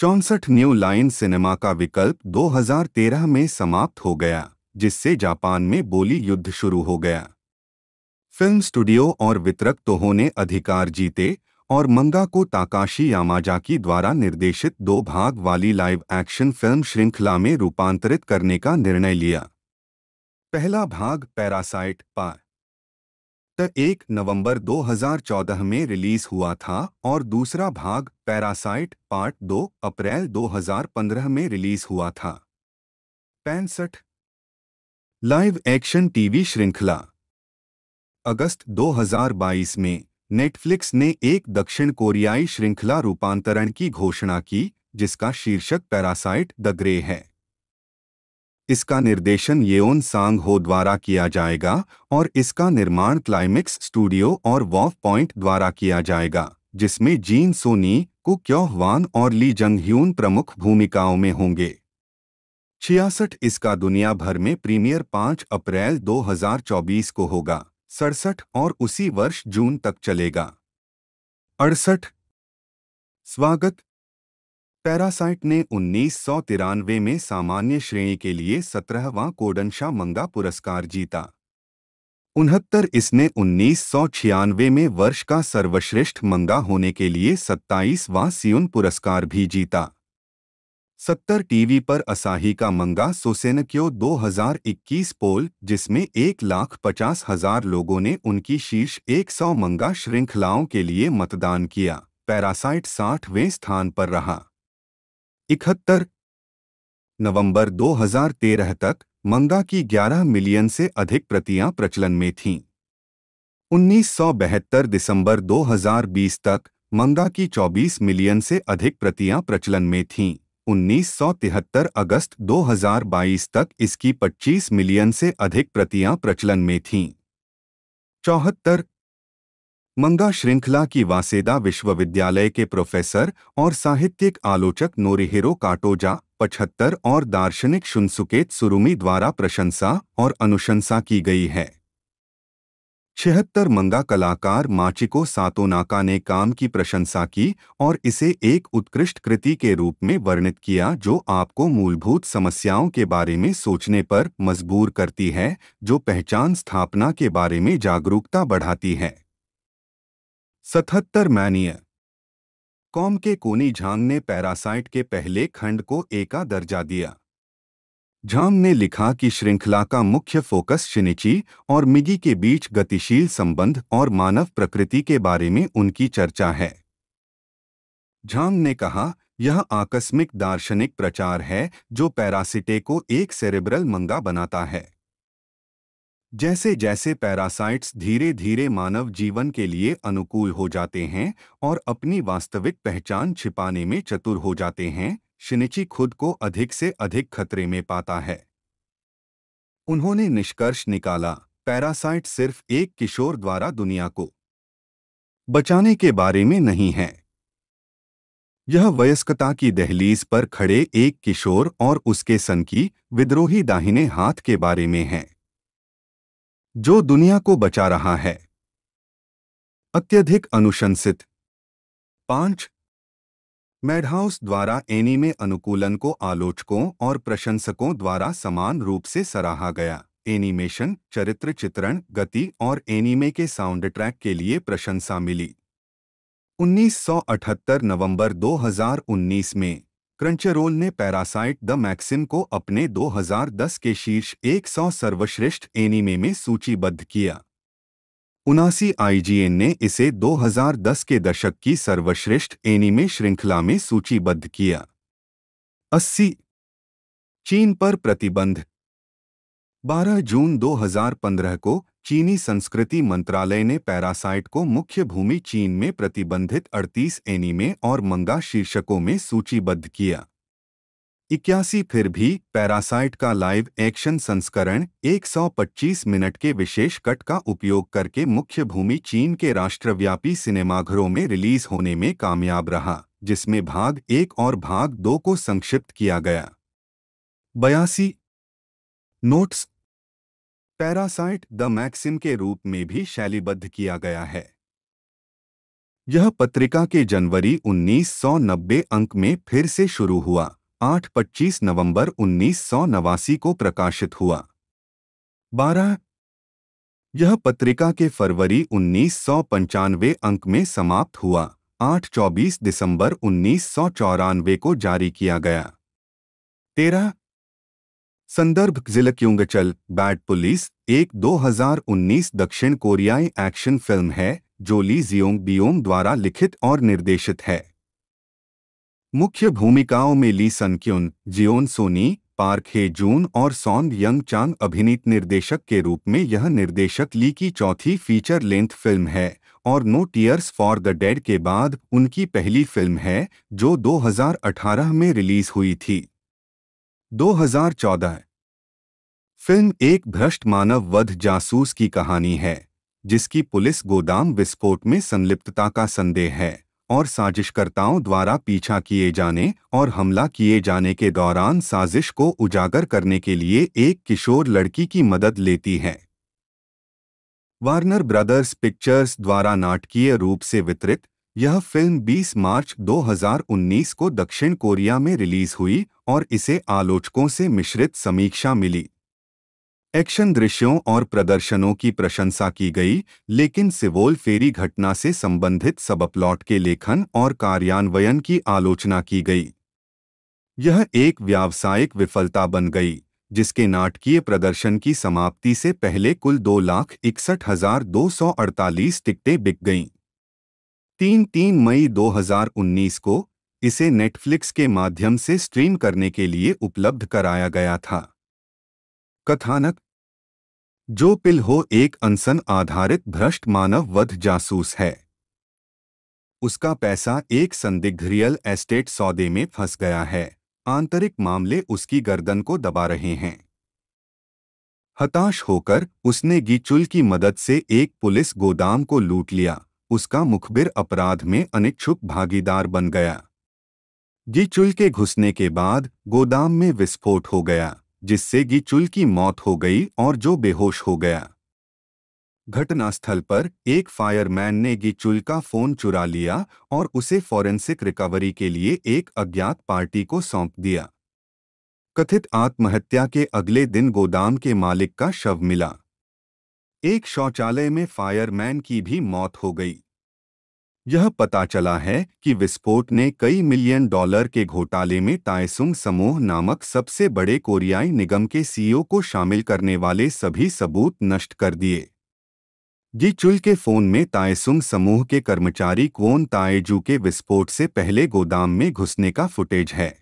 चौंसठ न्यू लाइन सिनेमा का विकल्प 2013 में समाप्त हो गया जिससे जापान में बोली युद्ध शुरू हो गया फिल्म स्टूडियो और वितरक तोहो ने अधिकार जीते और मंगा को ताकाशी यामाजाकी द्वारा निर्देशित दो भाग वाली लाइव एक्शन फिल्म श्रृंखला में रूपांतरित करने का निर्णय लिया पहला भाग पैरासाइट पा त एक नवंबर 2014 में रिलीज हुआ था और दूसरा भाग पैरासाइट पार्ट दो अप्रैल 2015 में रिलीज हुआ था पैंसठ लाइव एक्शन टीवी श्रृंखला अगस्त 2022 में नेटफ्लिक्स ने एक दक्षिण कोरियाई श्रृंखला रूपांतरण की घोषणा की जिसका शीर्षक पैरासाइट द ग्रे है इसका निर्देशन येओन सांग हो द्वारा किया जाएगा और इसका निर्माण क्लाइमेक्स स्टूडियो और वॉफ पॉइंट द्वारा किया जाएगा जिसमें जीन सोनी को क्योहवान और ली जंग ह्यून प्रमुख भूमिकाओं में होंगे छियासठ इसका दुनिया भर में प्रीमियर 5 अप्रैल 2024 को होगा सड़सठ और उसी वर्ष जून तक चलेगा अड़सठ स्वागत पैरासाइट ने उन्नीस सौ तिरानवे में सामान्य श्रेणी के लिए सत्रहवां कोडनशाह मंगा पुरस्कार जीता उनहत्तर इसने उन्नीस सौ छियानवे में वर्ष का सर्वश्रेष्ठ मंगा होने के लिए सत्ताईसवां सियुन पुरस्कार भी जीता सत्तर टीवी पर असाही का मंगा सोसेनक्यो 2021 पोल जिसमें एक लाख पचास हजार लोगों ने उनकी शीर्ष 100 मंगा श्रृंखलाओं के लिए मतदान किया पैरासाइट साठवें स्थान पर रहा इकहत्तर नवंबर 2013 तक मंगा की 11 मिलियन से अधिक प्रतियां प्रचलन में थीं उन्नीस दिसंबर 2020 तक मंगा की 24 मिलियन से अधिक प्रतियां प्रचलन में थीं 1973 अगस्त 2022 तक इसकी 25 मिलियन से अधिक प्रतियां प्रचलन में थीं चौहत्तर मंगा श्रृंखला की वासेदा विश्वविद्यालय के प्रोफेसर और साहित्यिक आलोचक नोरिहिरो काटोजा पचहत्तर और दार्शनिक शुनसुकेत सुरुमी द्वारा प्रशंसा और अनुशंसा की गई है छिहत्तर मंदा कलाकार माचिको सातोनाका ने काम की प्रशंसा की और इसे एक उत्कृष्ट कृति के रूप में वर्णित किया जो आपको मूलभूत समस्याओं के बारे में सोचने पर मजबूर करती है जो पहचान स्थापना के बारे में जागरूकता बढ़ाती है सतहत्तर मैनिय कॉम के कोनी झांग ने पैरासाइट के पहले खंड को एका दर्जा दिया झाम ने लिखा कि श्रृंखला का मुख्य फोकस शिनिची और मिगी के बीच गतिशील संबंध और मानव प्रकृति के बारे में उनकी चर्चा है झाम ने कहा यह आकस्मिक दार्शनिक प्रचार है जो पैरासिटे को एक सेरेब्रल मंगा बनाता है जैसे जैसे पैरासाइट्स धीरे धीरे मानव जीवन के लिए अनुकूल हो जाते हैं और अपनी वास्तविक पहचान छिपाने में चतुर हो जाते हैं शिनिची खुद को अधिक से अधिक खतरे में पाता है उन्होंने निष्कर्ष निकाला पैरासाइट सिर्फ एक किशोर द्वारा दुनिया को बचाने के बारे में नहीं है यह वयस्कता की दहलीज पर खड़े एक किशोर और उसके सन की विद्रोही दाहिने हाथ के बारे में है जो दुनिया को बचा रहा है अत्यधिक अनुशंसित पांच मेडहाउस द्वारा में अनुकूलन को आलोचकों और प्रशंसकों द्वारा समान रूप से सराहा गया एनिमेशन चरित्र चित्रण गति और एनीमे के साउंड ट्रैक के लिए प्रशंसा मिली 1978 नवंबर 2019 में क्रंचरोल ने पैरासाइट द मैक्सिम को अपने 2010 के शीर्ष 100 सर्वश्रेष्ठ एनीमे में सूचीबद्ध किया उनासी आईजीएन ने इसे 2010 के दशक की सर्वश्रेष्ठ एनीमे श्रृंखला में सूचीबद्ध किया अस्सी चीन पर प्रतिबंध 12 जून 2015 को चीनी संस्कृति मंत्रालय ने पैरासाइट को मुख्य भूमि चीन में प्रतिबंधित 38 एनीमे और मंगा शीर्षकों में सूचीबद्ध किया इक्यासी फिर भी पैरासाइट का लाइव एक्शन संस्करण 125 मिनट के विशेष कट का उपयोग करके मुख्य भूमि चीन के राष्ट्रव्यापी सिनेमाघरों में रिलीज होने में कामयाब रहा जिसमें भाग एक और भाग दो को संक्षिप्त किया गया बयासी नोट्स पैरासाइट द मैक्सिम के रूप में भी शैलीबद्ध किया गया है यह पत्रिका के जनवरी 1990 अंक में फिर से शुरू हुआ आठ पच्चीस नवंबर उन्नीस सौ नवासी को प्रकाशित हुआ बारह यह पत्रिका के फरवरी उन्नीस सौ पंचानवे अंक में समाप्त हुआ आठ चौबीस दिसंबर उन्नीस सौ चौरानवे को जारी किया गया तेरह संदर्भ जिल क्यूंगचल बैड पुलिस एक 2019 दक्षिण कोरियाई एक्शन फिल्म है जो ली जियोंग बियोंग द्वारा लिखित और निर्देशित है मुख्य भूमिकाओं में Lee Sunkyun Jeon Sonee Park Hae Jun और सॉन्ग यंग चांग अभिनीत निर्देशक के रूप में यह निर्देशक ली की चौथी फीचर लेंथ फिल्म है और no tears for the dead के बाद उनकी पहली फिल्म है जो 2018 में रिलीज हुई थी 2014 फिल्म एक भ्रष्ट मानव वध जासूस की कहानी है जिसकी पुलिस गोदाम विस्फोट में संलिप्तता का संदेह है और साजिशकर्ताओं द्वारा पीछा किए जाने और हमला किए जाने के दौरान साजिश को उजागर करने के लिए एक किशोर लड़की की मदद लेती है वार्नर ब्रदर्स पिक्चर्स द्वारा नाटकीय रूप से वितरित यह फिल्म 20 मार्च 2019 को दक्षिण कोरिया में रिलीज हुई और इसे आलोचकों से मिश्रित समीक्षा मिली एक्शन दृश्यों और प्रदर्शनों की प्रशंसा की गई लेकिन सिवोल फेरी घटना से संबंधित सब के लेखन और कार्यान्वयन की आलोचना की गई यह एक व्यावसायिक विफलता बन गई जिसके नाटकीय प्रदर्शन की समाप्ति से पहले कुल दो लाख इकसठ हजार दो सौ अड़तालीस टिकटें बिक गईं तीन तीन मई 2019 को इसे नेटफ्लिक्स के माध्यम से स्ट्रीम करने के लिए उपलब्ध कराया गया था कथानक जो पिल हो एक अनसन आधारित भ्रष्ट मानव वध जासूस है उसका पैसा एक संदिग्ध रियल एस्टेट सौदे में फंस गया है आंतरिक मामले उसकी गर्दन को दबा रहे हैं हताश होकर उसने गीचुल की मदद से एक पुलिस गोदाम को लूट लिया उसका मुखबिर अपराध में अनिच्छुक भागीदार बन गया गीचुल के घुसने के बाद गोदाम में विस्फोट हो गया जिससे गिचुल की मौत हो गई और जो बेहोश हो गया घटनास्थल पर एक फायरमैन ने गिचुल का फोन चुरा लिया और उसे फॉरेंसिक रिकवरी के लिए एक अज्ञात पार्टी को सौंप दिया कथित आत्महत्या के अगले दिन गोदाम के मालिक का शव मिला एक शौचालय में फायरमैन की भी मौत हो गई यह पता चला है कि विस्फोट ने कई मिलियन डॉलर के घोटाले में तायसुंग समूह नामक सबसे बड़े कोरियाई निगम के सीईओ को शामिल करने वाले सभी सबूत नष्ट कर दिए जी चुल के फोन में तायसुंग समूह के कर्मचारी क्वोन ताएजू के विस्फोट से पहले गोदाम में घुसने का फुटेज है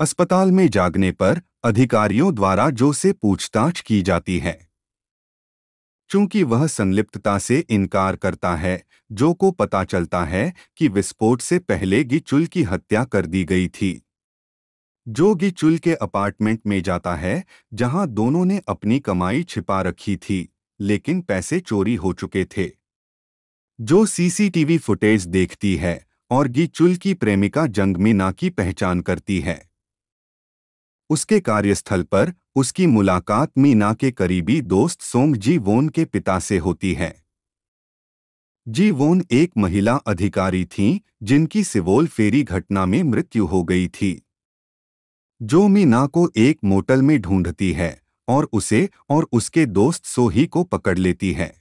अस्पताल में जागने पर अधिकारियों द्वारा जो से पूछताछ की जाती है चूंकि वह संलिप्तता से इनकार करता है जो को पता चलता है कि विस्फोट से पहले गिचुल की हत्या कर दी गई थी जो गिचुल के अपार्टमेंट में जाता है जहां दोनों ने अपनी कमाई छिपा रखी थी लेकिन पैसे चोरी हो चुके थे जो सीसीटीवी फुटेज देखती है और गिचुल की प्रेमिका जंगमीना की पहचान करती है उसके कार्यस्थल पर उसकी मुलाकात मीना के करीबी दोस्त सोंग जी वोन के पिता से होती है जी वोन एक महिला अधिकारी थीं जिनकी सिवोल फेरी घटना में मृत्यु हो गई थी जो मीना को एक मोटल में ढूंढती है और उसे और उसके दोस्त सोही को पकड़ लेती है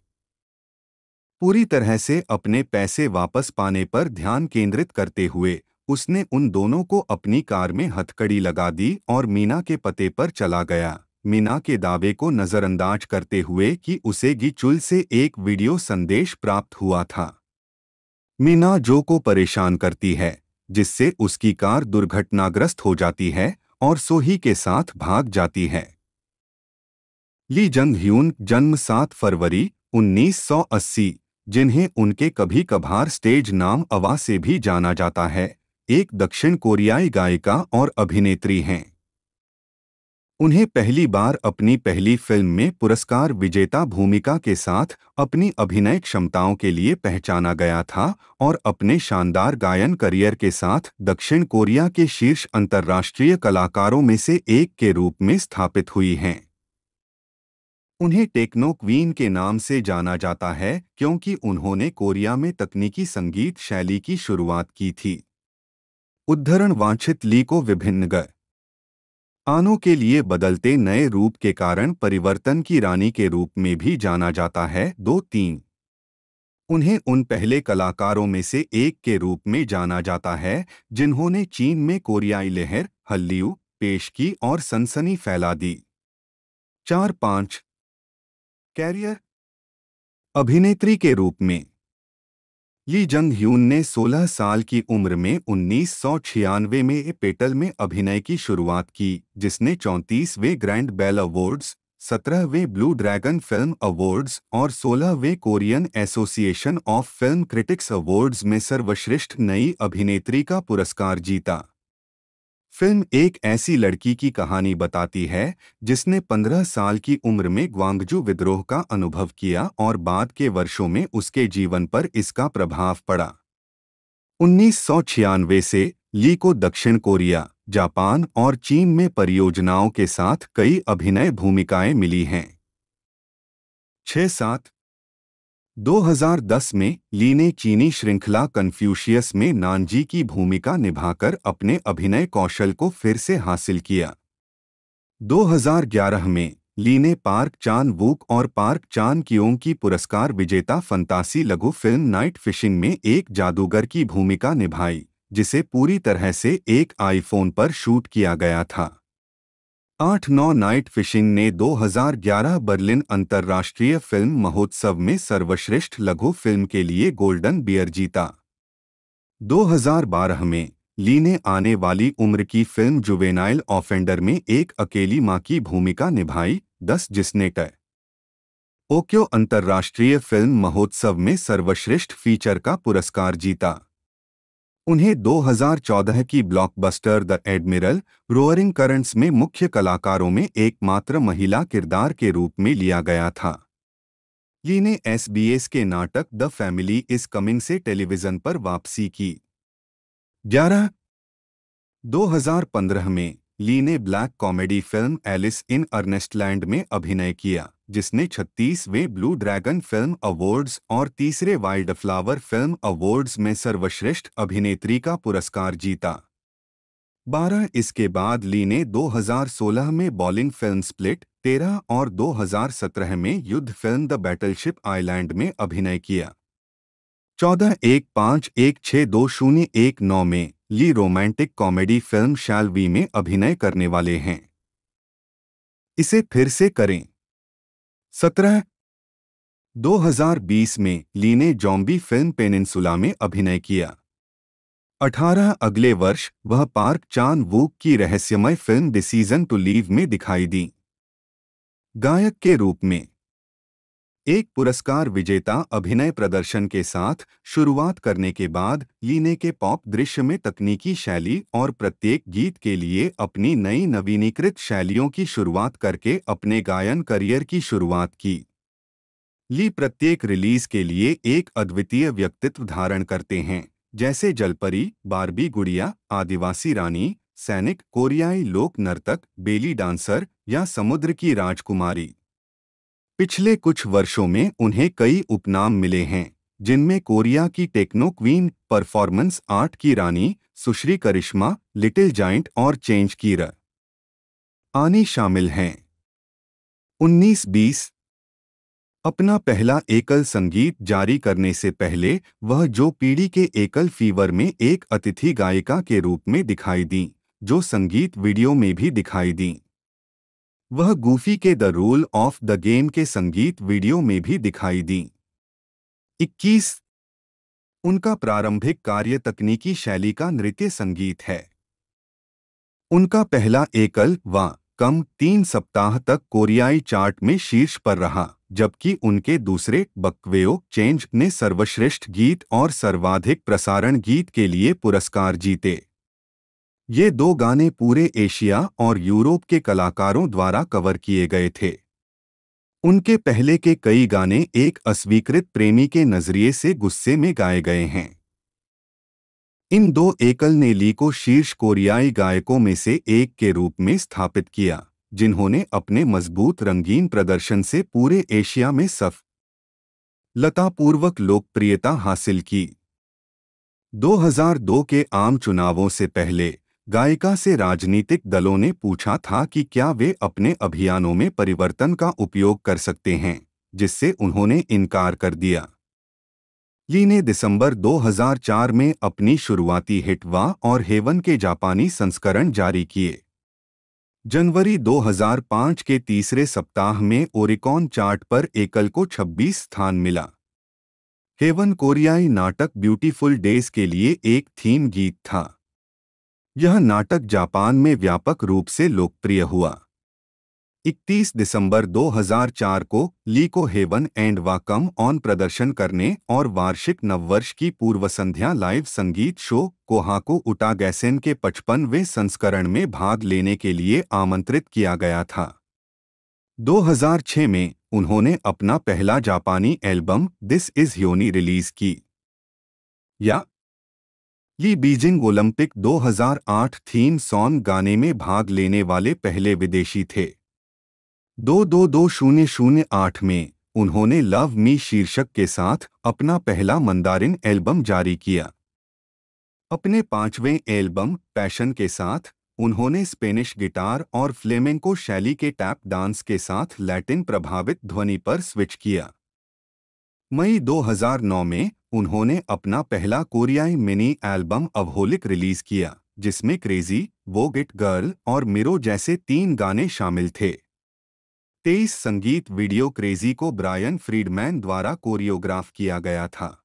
पूरी तरह से अपने पैसे वापस पाने पर ध्यान केंद्रित करते हुए उसने उन दोनों को अपनी कार में हथकड़ी लगा दी और मीना के पते पर चला गया मीना के दावे को नज़रअंदाज करते हुए कि उसे गिचुल से एक वीडियो संदेश प्राप्त हुआ था मीना जो को परेशान करती है जिससे उसकी कार दुर्घटनाग्रस्त हो जाती है और सोही के साथ भाग जाती है ली जंग ह्यून जन्म 7 फरवरी 1980, जिन्हें उनके कभी कभार स्टेज नाम अवा से भी जाना जाता है एक दक्षिण कोरियाई गायिका और अभिनेत्री हैं उन्हें पहली बार अपनी पहली फिल्म में पुरस्कार विजेता भूमिका के साथ अपनी अभिनय क्षमताओं के लिए पहचाना गया था और अपने शानदार गायन करियर के साथ दक्षिण कोरिया के शीर्ष अंतर्राष्ट्रीय कलाकारों में से एक के रूप में स्थापित हुई हैं उन्हें टेक्नो क्वीन के नाम से जाना जाता है क्योंकि उन्होंने कोरिया में तकनीकी संगीत शैली की शुरुआत की थी उद्धरण वांछित ली को विभिन्न ग आनों के लिए बदलते नए रूप के कारण परिवर्तन की रानी के रूप में भी जाना जाता है दो तीन उन्हें उन पहले कलाकारों में से एक के रूप में जाना जाता है जिन्होंने चीन में कोरियाई लहर हल्लियू पेश की और सनसनी फैला दी चार पांच कैरियर अभिनेत्री के रूप में ली जंग ह्यून ने 16 साल की उम्र में उन्नीस में पेटल में अभिनय की शुरुआत की जिसने चौंतीसवें ग्रैंड बेल अवार्ड्स सत्रहवें ब्लू ड्रैगन फिल्म अवार्ड्स और सोलहवें Korean association of film critics awards में सर्वश्रेष्ठ नई अभिनेत्री का पुरस्कार जीता फिल्म एक ऐसी लड़की की कहानी बताती है जिसने 15 साल की उम्र में ग्वांगजू विद्रोह का अनुभव किया और बाद के वर्षों में उसके जीवन पर इसका प्रभाव पड़ा उन्नीस से ली को दक्षिण कोरिया जापान और चीन में परियोजनाओं के साथ कई अभिनय भूमिकाएं मिली हैं छह सात 2010 में ली ने चीनी श्रृंखला कन्फ्यूशियस में नानजी की भूमिका निभाकर अपने अभिनय कौशल को फिर से हासिल किया 2011 में ली ने पार्क चान वूक और पार्क चान क्योंग की पुरस्कार विजेता फंतासी लघु फिल्म नाइट फिशिंग में एक जादूगर की भूमिका निभाई जिसे पूरी तरह से एक आईफोन पर शूट किया गया था आठ नौ नाइट फिशिंग ने 2011 बर्लिन अंतर्राष्ट्रीय फिल्म महोत्सव में सर्वश्रेष्ठ लघु फिल्म के लिए गोल्डन बियर जीता 2012 में ली ने आने वाली उम्र की फिल्म जुवेनाइल ऑफेंडर में एक अकेली मां की भूमिका निभाई दस जिसने कह ओक्यो अंतर्राष्ट्रीय फिल्म महोत्सव में सर्वश्रेष्ठ फीचर का पुरस्कार जीता उन्हें 2014 की blockbuster the admiral roaring currents में मुख्य कलाकारों में एकमात्र महिला किरदार के रूप में लिया गया था ली ने एसबीएस के नाटक द फैमिली इज कमिंग से टेलीविजन पर वापसी की 11 2015 में ली ने black comedy film Alice in Earnestland में अभिनय किया जिसने 36वें ब्लू ड्रैगन फिल्म अवार्ड्स और तीसरे वाइल्ड फ्लावर फिल्म अवार्ड्स में सर्वश्रेष्ठ अभिनेत्री का पुरस्कार जीता बारह इसके बाद ली ने 2016 में बॉलिंग फिल्म स्प्लिट 13 और 2017 में युद्ध फिल्म द बैटलशिप आइलैंड में अभिनय किया चौदह एक पाँच एक छः दो शून्य एक नौ में ली रोमांटिक कॉमेडी फिल्म शैलवी में अभिनय करने वाले हैं इसे फिर से करें सत्रह 2020 में ली ने जॉम्बी फिल्म पेनिनसुला में अभिनय किया 18 अगले वर्ष वह पार्क चान वूक की रहस्यमय फिल्म डिसीजन टू लीव में दिखाई दी गायक के रूप में एक पुरस्कार विजेता अभिनय प्रदर्शन के साथ शुरुआत करने के बाद लीने के पॉप दृश्य में तकनीकी शैली और प्रत्येक गीत के लिए अपनी नई नवीनीकृत शैलियों की शुरुआत करके अपने गायन करियर की शुरुआत की ली प्रत्येक रिलीज के लिए एक अद्वितीय व्यक्तित्व धारण करते हैं जैसे जलपरी बारबी गुड़िया आदिवासी रानी सैनिक कोरियाई लोक नर्तक बेली डांसर या समुद्र की राजकुमारी पिछले कुछ वर्षों में उन्हें कई उपनाम मिले हैं जिनमें कोरिया की टेक्नो क्वीन परफॉर्मेंस आर्ट की रानी सुश्री करिश्मा लिटिल जाइंट और चेंज की आनी शामिल हैं 1920 अपना पहला एकल संगीत जारी करने से पहले वह जो पीढ़ी के एकल फीवर में एक अतिथि गायिका के रूप में दिखाई दी जो संगीत वीडियो में भी दिखाई दी वह गूफी के the role of the game के संगीत वीडियो में भी दिखाई दी 21 उनका प्रारंभिक कार्य तकनीकी शैली का नृत्य संगीत है उनका पहला एकल व कम तीन सप्ताह तक कोरियाई चार्ट में शीर्ष पर रहा जबकि उनके दूसरे बकवेओ चेंज ने सर्वश्रेष्ठ गीत और सर्वाधिक प्रसारण गीत के लिए पुरस्कार जीते ये दो गाने पूरे एशिया और यूरोप के कलाकारों द्वारा कवर किए गए थे उनके पहले के कई गाने एक अस्वीकृत प्रेमी के नजरिए से गुस्से में गाए गए हैं इन दो एकल ने ली को शीर्ष कोरियाई गायकों में से एक के रूप में स्थापित किया जिन्होंने अपने मजबूत रंगीन प्रदर्शन से पूरे एशिया में सफ लतापूर्वक लोकप्रियता हासिल की 2002 के आम चुनावों से पहले गायिका से राजनीतिक दलों ने पूछा था कि क्या वे अपने अभियानों में परिवर्तन का उपयोग कर सकते हैं जिससे उन्होंने इनकार कर दिया ली ने दिसंबर 2004 में अपनी शुरुआती हिटवा और हेवन के जापानी संस्करण जारी किए जनवरी 2005 के तीसरे सप्ताह में ओरिकॉन चार्ट पर एकल को 26 स्थान मिला हेवन कोरियाई नाटक ब्यूटीफुल डेज के लिए एक थीम गीत था यह नाटक जापान में व्यापक रूप से लोकप्रिय हुआ 31 दिसंबर 2004 को लीको हेवन एंड वाकम ऑन प्रदर्शन करने और वार्षिक नववर्ष की पूर्व संध्या लाइव संगीत शो कोहाको उटागैसेन के पचपनवें संस्करण में भाग लेने के लिए आमंत्रित किया गया था 2006 में उन्होंने अपना पहला जापानी एल्बम दिस इज योनी रिलीज की या ये बीजिंग ओलंपिक 2008 थीम सॉन्ग गाने में भाग लेने वाले पहले विदेशी थे दो दो दो शून्य शून्य आठ में उन्होंने लव मी शीर्षक के साथ अपना पहला मंदारिन एल्बम जारी किया अपने पांचवें एल्बम पैशन के साथ उन्होंने स्पेनिश गिटार और फ्लेमेंको शैली के टैप डांस के साथ लैटिन प्रभावित ध्वनि पर स्विच किया मई 2009 में उन्होंने अपना पहला कोरियाई मिनी एल्बम अवहोलिक रिलीज किया जिसमें क्रेजी वो गिट गर्ल और मिरो जैसे तीन गाने शामिल थे तेईस संगीत वीडियो क्रेजी को ब्रायन फ्रीडमैन द्वारा कोरियोग्राफ किया गया था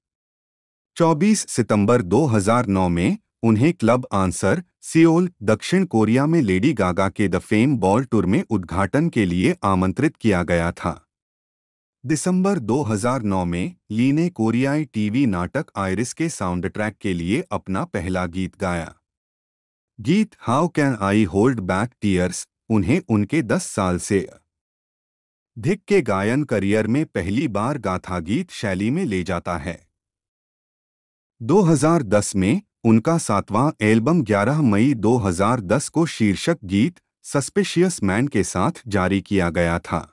24 सितंबर 2009 में उन्हें क्लब आंसर सियोल दक्षिण कोरिया में लेडी गागा के द फेम बॉल टूर में उद्घाटन के लिए आमंत्रित किया गया था दिसंबर 2009 में ली ने कोरियाई टीवी नाटक आयरिस के साउंड ट्रैक के लिए अपना पहला गीत गाया गीत how can I hold back tears उन्हें उनके 10 साल से धिक के गायन करियर में पहली बार गाथा गीत शैली में ले जाता है 2010 में उनका सातवां एल्बम 11 मई 2010 को शीर्षक गीत सस्पिशियस मैन के साथ जारी किया गया था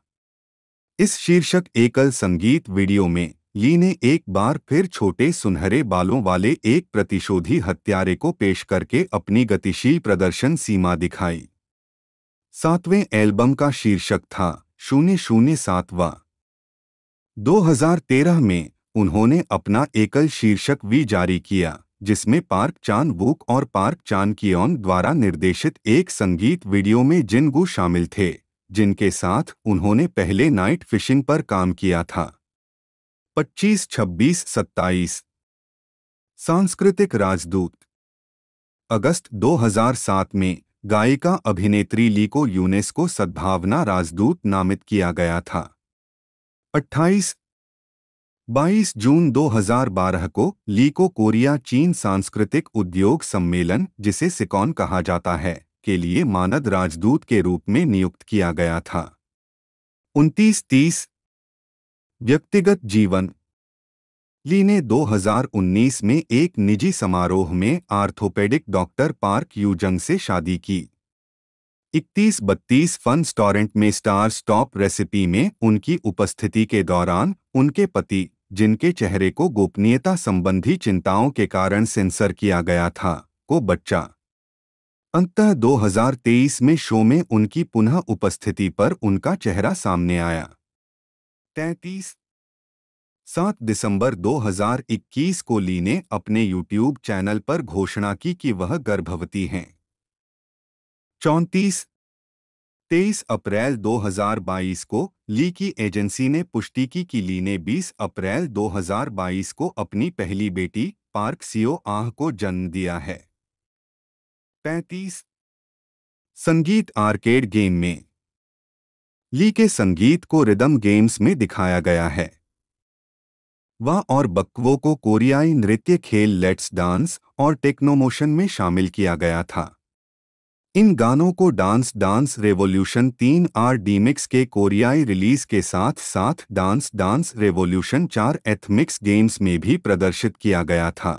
इस शीर्षक एकल संगीत वीडियो में ली ने एक बार फिर छोटे सुनहरे बालों वाले एक प्रतिशोधी हत्यारे को पेश करके अपनी गतिशील प्रदर्शन सीमा दिखाई सातवें एल्बम का शीर्षक था शून्य शून्य सातवा दो में उन्होंने अपना एकल शीर्षक वी जारी किया जिसमें पार्क चान वूक और पार्क चान कियोन द्वारा निर्देशित एक संगीत वीडियो में जिनगू शामिल थे जिनके साथ उन्होंने पहले नाइट फिशिंग पर काम किया था 25, 26, 27 सांस्कृतिक राजदूत अगस्त 2007 में गायिका अभिनेत्री ली को यूनेस्को सद्भावना राजदूत नामित किया गया था 28 22 जून 2012 को ली को कोरिया चीन सांस्कृतिक उद्योग सम्मेलन जिसे सिकॉन कहा जाता है के लिए मानद राजदूत के रूप में नियुक्त किया गया था उनतीस तीस व्यक्तिगत जीवन ली ने 2019 में एक निजी समारोह में आर्थोपेडिक डॉक्टर पार्क यूजंग से शादी की इकतीस बत्तीस फन स्टॉरेंट में स्टार स्टॉप रेसिपी में उनकी उपस्थिति के दौरान उनके पति जिनके चेहरे को गोपनीयता संबंधी चिंताओं के कारण सेंसर किया गया था को बच्चा अंततः 2023 में शो में उनकी पुनः उपस्थिति पर उनका चेहरा सामने आया तैतीस सात दिसंबर 2021 को ली ने अपने यूट्यूब चैनल पर घोषणा की कि वह गर्भवती हैं चौंतीस तेईस अप्रैल 2022 को ली की एजेंसी ने पुष्टि की कि ली ने 20 अप्रैल 2022 को अपनी पहली बेटी पार्क सीओ आह को जन्म दिया है पैंतीस संगीत आर्केड गेम में ली के संगीत को रिदम गेम्स में दिखाया गया है वह और बकवो को कोरियाई नृत्य खेल लेट्स डांस और टेक्नोमोशन में शामिल किया गया था इन गानों को डांस डांस रेवोल्यूशन तीन आर डीमिक्स के कोरियाई रिलीज के साथ साथ डांस डांस रेवोल्यूशन चार एथमिक्स गेम्स में भी प्रदर्शित किया गया था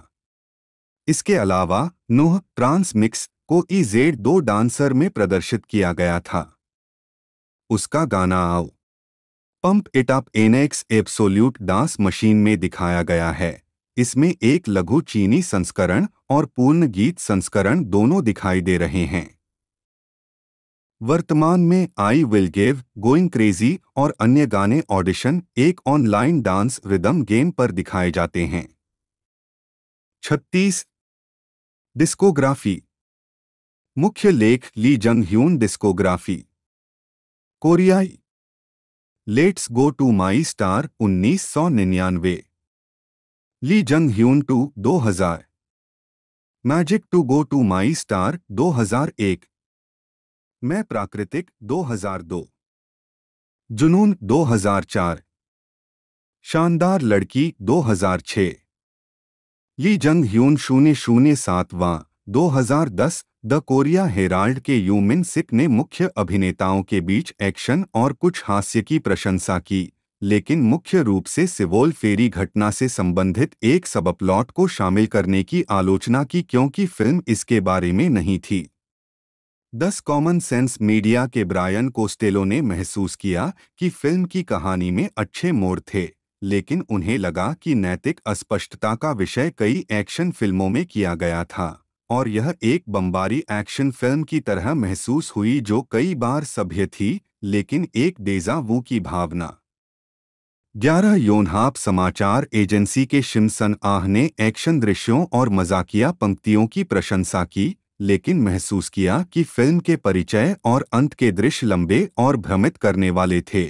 इसके अलावा नोह ट्रांसमिक्स को ई e जेड दो डांसर में प्रदर्शित किया गया था उसका गाना आओ pump it up annex absolute dance machine में दिखाया गया है इसमें एक लघु चीनी संस्करण और पूर्ण गीत संस्करण दोनों दिखाई दे रहे हैं वर्तमान में I will give going crazy और अन्य गाने ऑडिशन एक ऑनलाइन डांस रिदम गेम पर दिखाए जाते हैं छत्तीस डिस्कोग्राफी मुख्य लेख ली जंग ह्यून डिस्कोग्राफी कोरियाई let's go to my star 1999 Lee Jung Hyun two 2000 magic to go to my star 2001 मैं प्राकृतिक 2002 जुनून 2004 शानदार लड़की 2006 ली जंग ह्यून शून्य शून्य सातवां 2010 द कोरिया हेराल्ड के यूमिन सिक ने मुख्य अभिनेताओं के बीच एक्शन और कुछ हास्य की प्रशंसा की लेकिन मुख्य रूप से सिवोल फेरी घटना से संबंधित एक सबप्लॉट को शामिल करने की आलोचना की क्योंकि फिल्म इसके बारे में नहीं थी दस कॉमन सेंस मीडिया के ब्रायन कोस्टेलो ने महसूस किया कि फिल्म की कहानी में अच्छे मोड़ थे लेकिन उन्हें लगा कि नैतिक अस्पष्टता का विषय कई एक्शन फिल्मों में किया गया था और यह एक बम्बारी एक्शन फिल्म की तरह महसूस हुई जो कई बार सभ्य थी लेकिन एक वो की भावना ग्यारह योनहाप समाचार एजेंसी के शिमसन आह ने एक्शन दृश्यों और मजाकिया पंक्तियों की प्रशंसा की लेकिन महसूस किया कि फिल्म के परिचय और अंत के दृश्य लंबे और भ्रमित करने वाले थे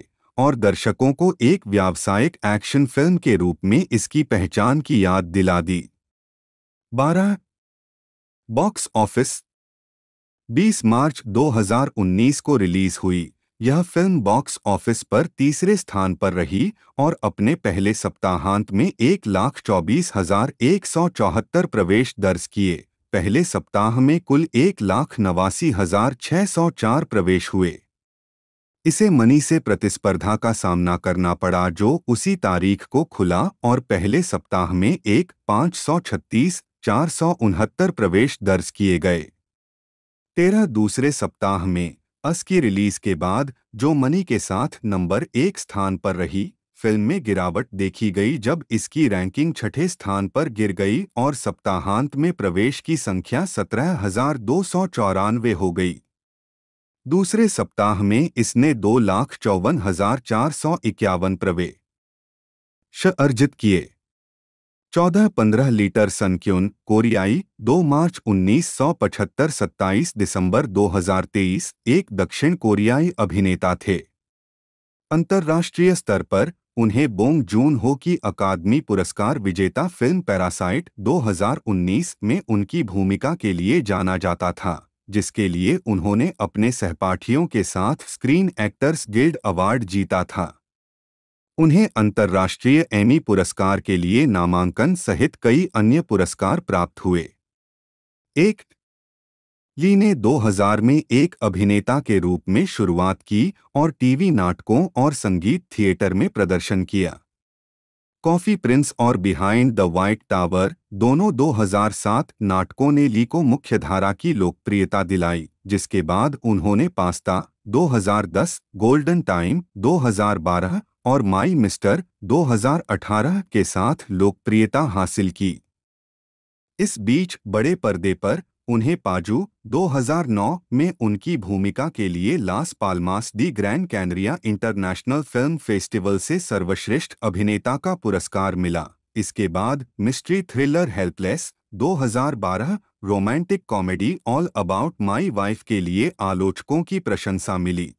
और दर्शकों को एक व्यावसायिक एक्शन फिल्म के रूप में इसकी पहचान की याद दिला दी बारह बॉक्स ऑफिस 20 मार्च 2019 को रिलीज हुई यह फिल्म बॉक्स ऑफिस पर तीसरे स्थान पर रही और अपने पहले सप्ताहांत में एक लाख चौबीस हजार एक सौ चौहत्तर प्रवेश दर्ज किए पहले सप्ताह में कुल एक लाख नवासी हजार छह सौ चार प्रवेश हुए इसे मनी से प्रतिस्पर्धा का सामना करना पड़ा जो उसी तारीख को खुला और पहले सप्ताह में एक पाँच सौ छत्तीस चार प्रवेश दर्ज किए गए तेरह दूसरे सप्ताह में अस की रिलीज के बाद जो मनी के साथ नंबर एक स्थान पर रही फिल्म में गिरावट देखी गई जब इसकी रैंकिंग छठे स्थान पर गिर गई और सप्ताहांत में प्रवेश की संख्या सत्रह हजार दो सौ चौरानवे हो गई दूसरे सप्ताह में इसने दो लाख चौवन हजार चार सौ इक्यावन प्रवेश अर्जित किए चौदह पंद्रह लीटर सनक्यून कोरियाई 2 मार्च 1975 27 दिसंबर 2023 एक दक्षिण कोरियाई अभिनेता थे अंतर्राष्ट्रीय स्तर पर उन्हें बोंग जून हो की अकादमी पुरस्कार विजेता फिल्म पैरासाइट 2019 में उनकी भूमिका के लिए जाना जाता था जिसके लिए उन्होंने अपने सहपाठियों के साथ स्क्रीन एक्टर्स गिल्ड अवार्ड जीता था उन्हें अंतर्राष्ट्रीय एमी पुरस्कार के लिए नामांकन सहित कई अन्य पुरस्कार प्राप्त हुए एक ली ने 2000 में एक अभिनेता के रूप में शुरुआत की और टीवी नाटकों और संगीत थिएटर में प्रदर्शन किया कॉफी प्रिंस और बिहाइंड द व्हाइट टावर दोनों 2007 नाटकों ने ली को मुख्यधारा की लोकप्रियता दिलाई जिसके बाद उन्होंने पास्ता 2010, गोल्डन टाइम 2012 और माई मिस्टर 2018 के साथ लोकप्रियता हासिल की इस बीच बड़े पर्दे पर उन्हें पाजू 2009 में उनकी भूमिका के लिए Las Palmas de Gran Canaria international film festival से सर्वश्रेष्ठ अभिनेता का पुरस्कार मिला इसके बाद mystery thriller helpless 2012 romantic comedy all about my wife के लिए आलोचकों की प्रशंसा मिली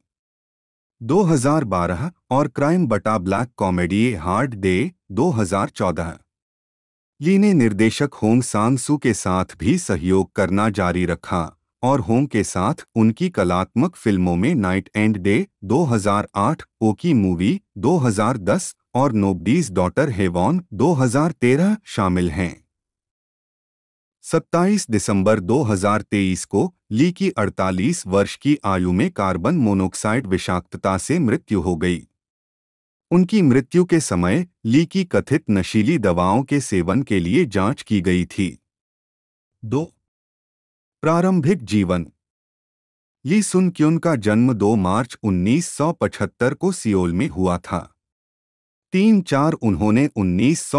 2012 और क्राइम बटा black comedy hard day 2014 Lee ने निर्देशक होंग सांगसू के साथ भी सहयोग करना जारी रखा और होंग के साथ उनकी कलात्मक फिल्मों में night and day 2008 Oki movie 2010 और नोबडीज डॉटर हेवॉन 2013 शामिल हैं 27 दिसंबर 2023 को ली की 48 वर्ष की आयु में कार्बन मोनोक्साइड विषाक्तता से मृत्यु हो गई उनकी मृत्यु के समय ली की कथित नशीली दवाओं के सेवन के लिए जांच की गई थी दो प्रारंभिक जीवन ली सुन क्यून का जन्म 2 मार्च 1975 को सियोल में हुआ था तीन चार उन्होंने उन्नीस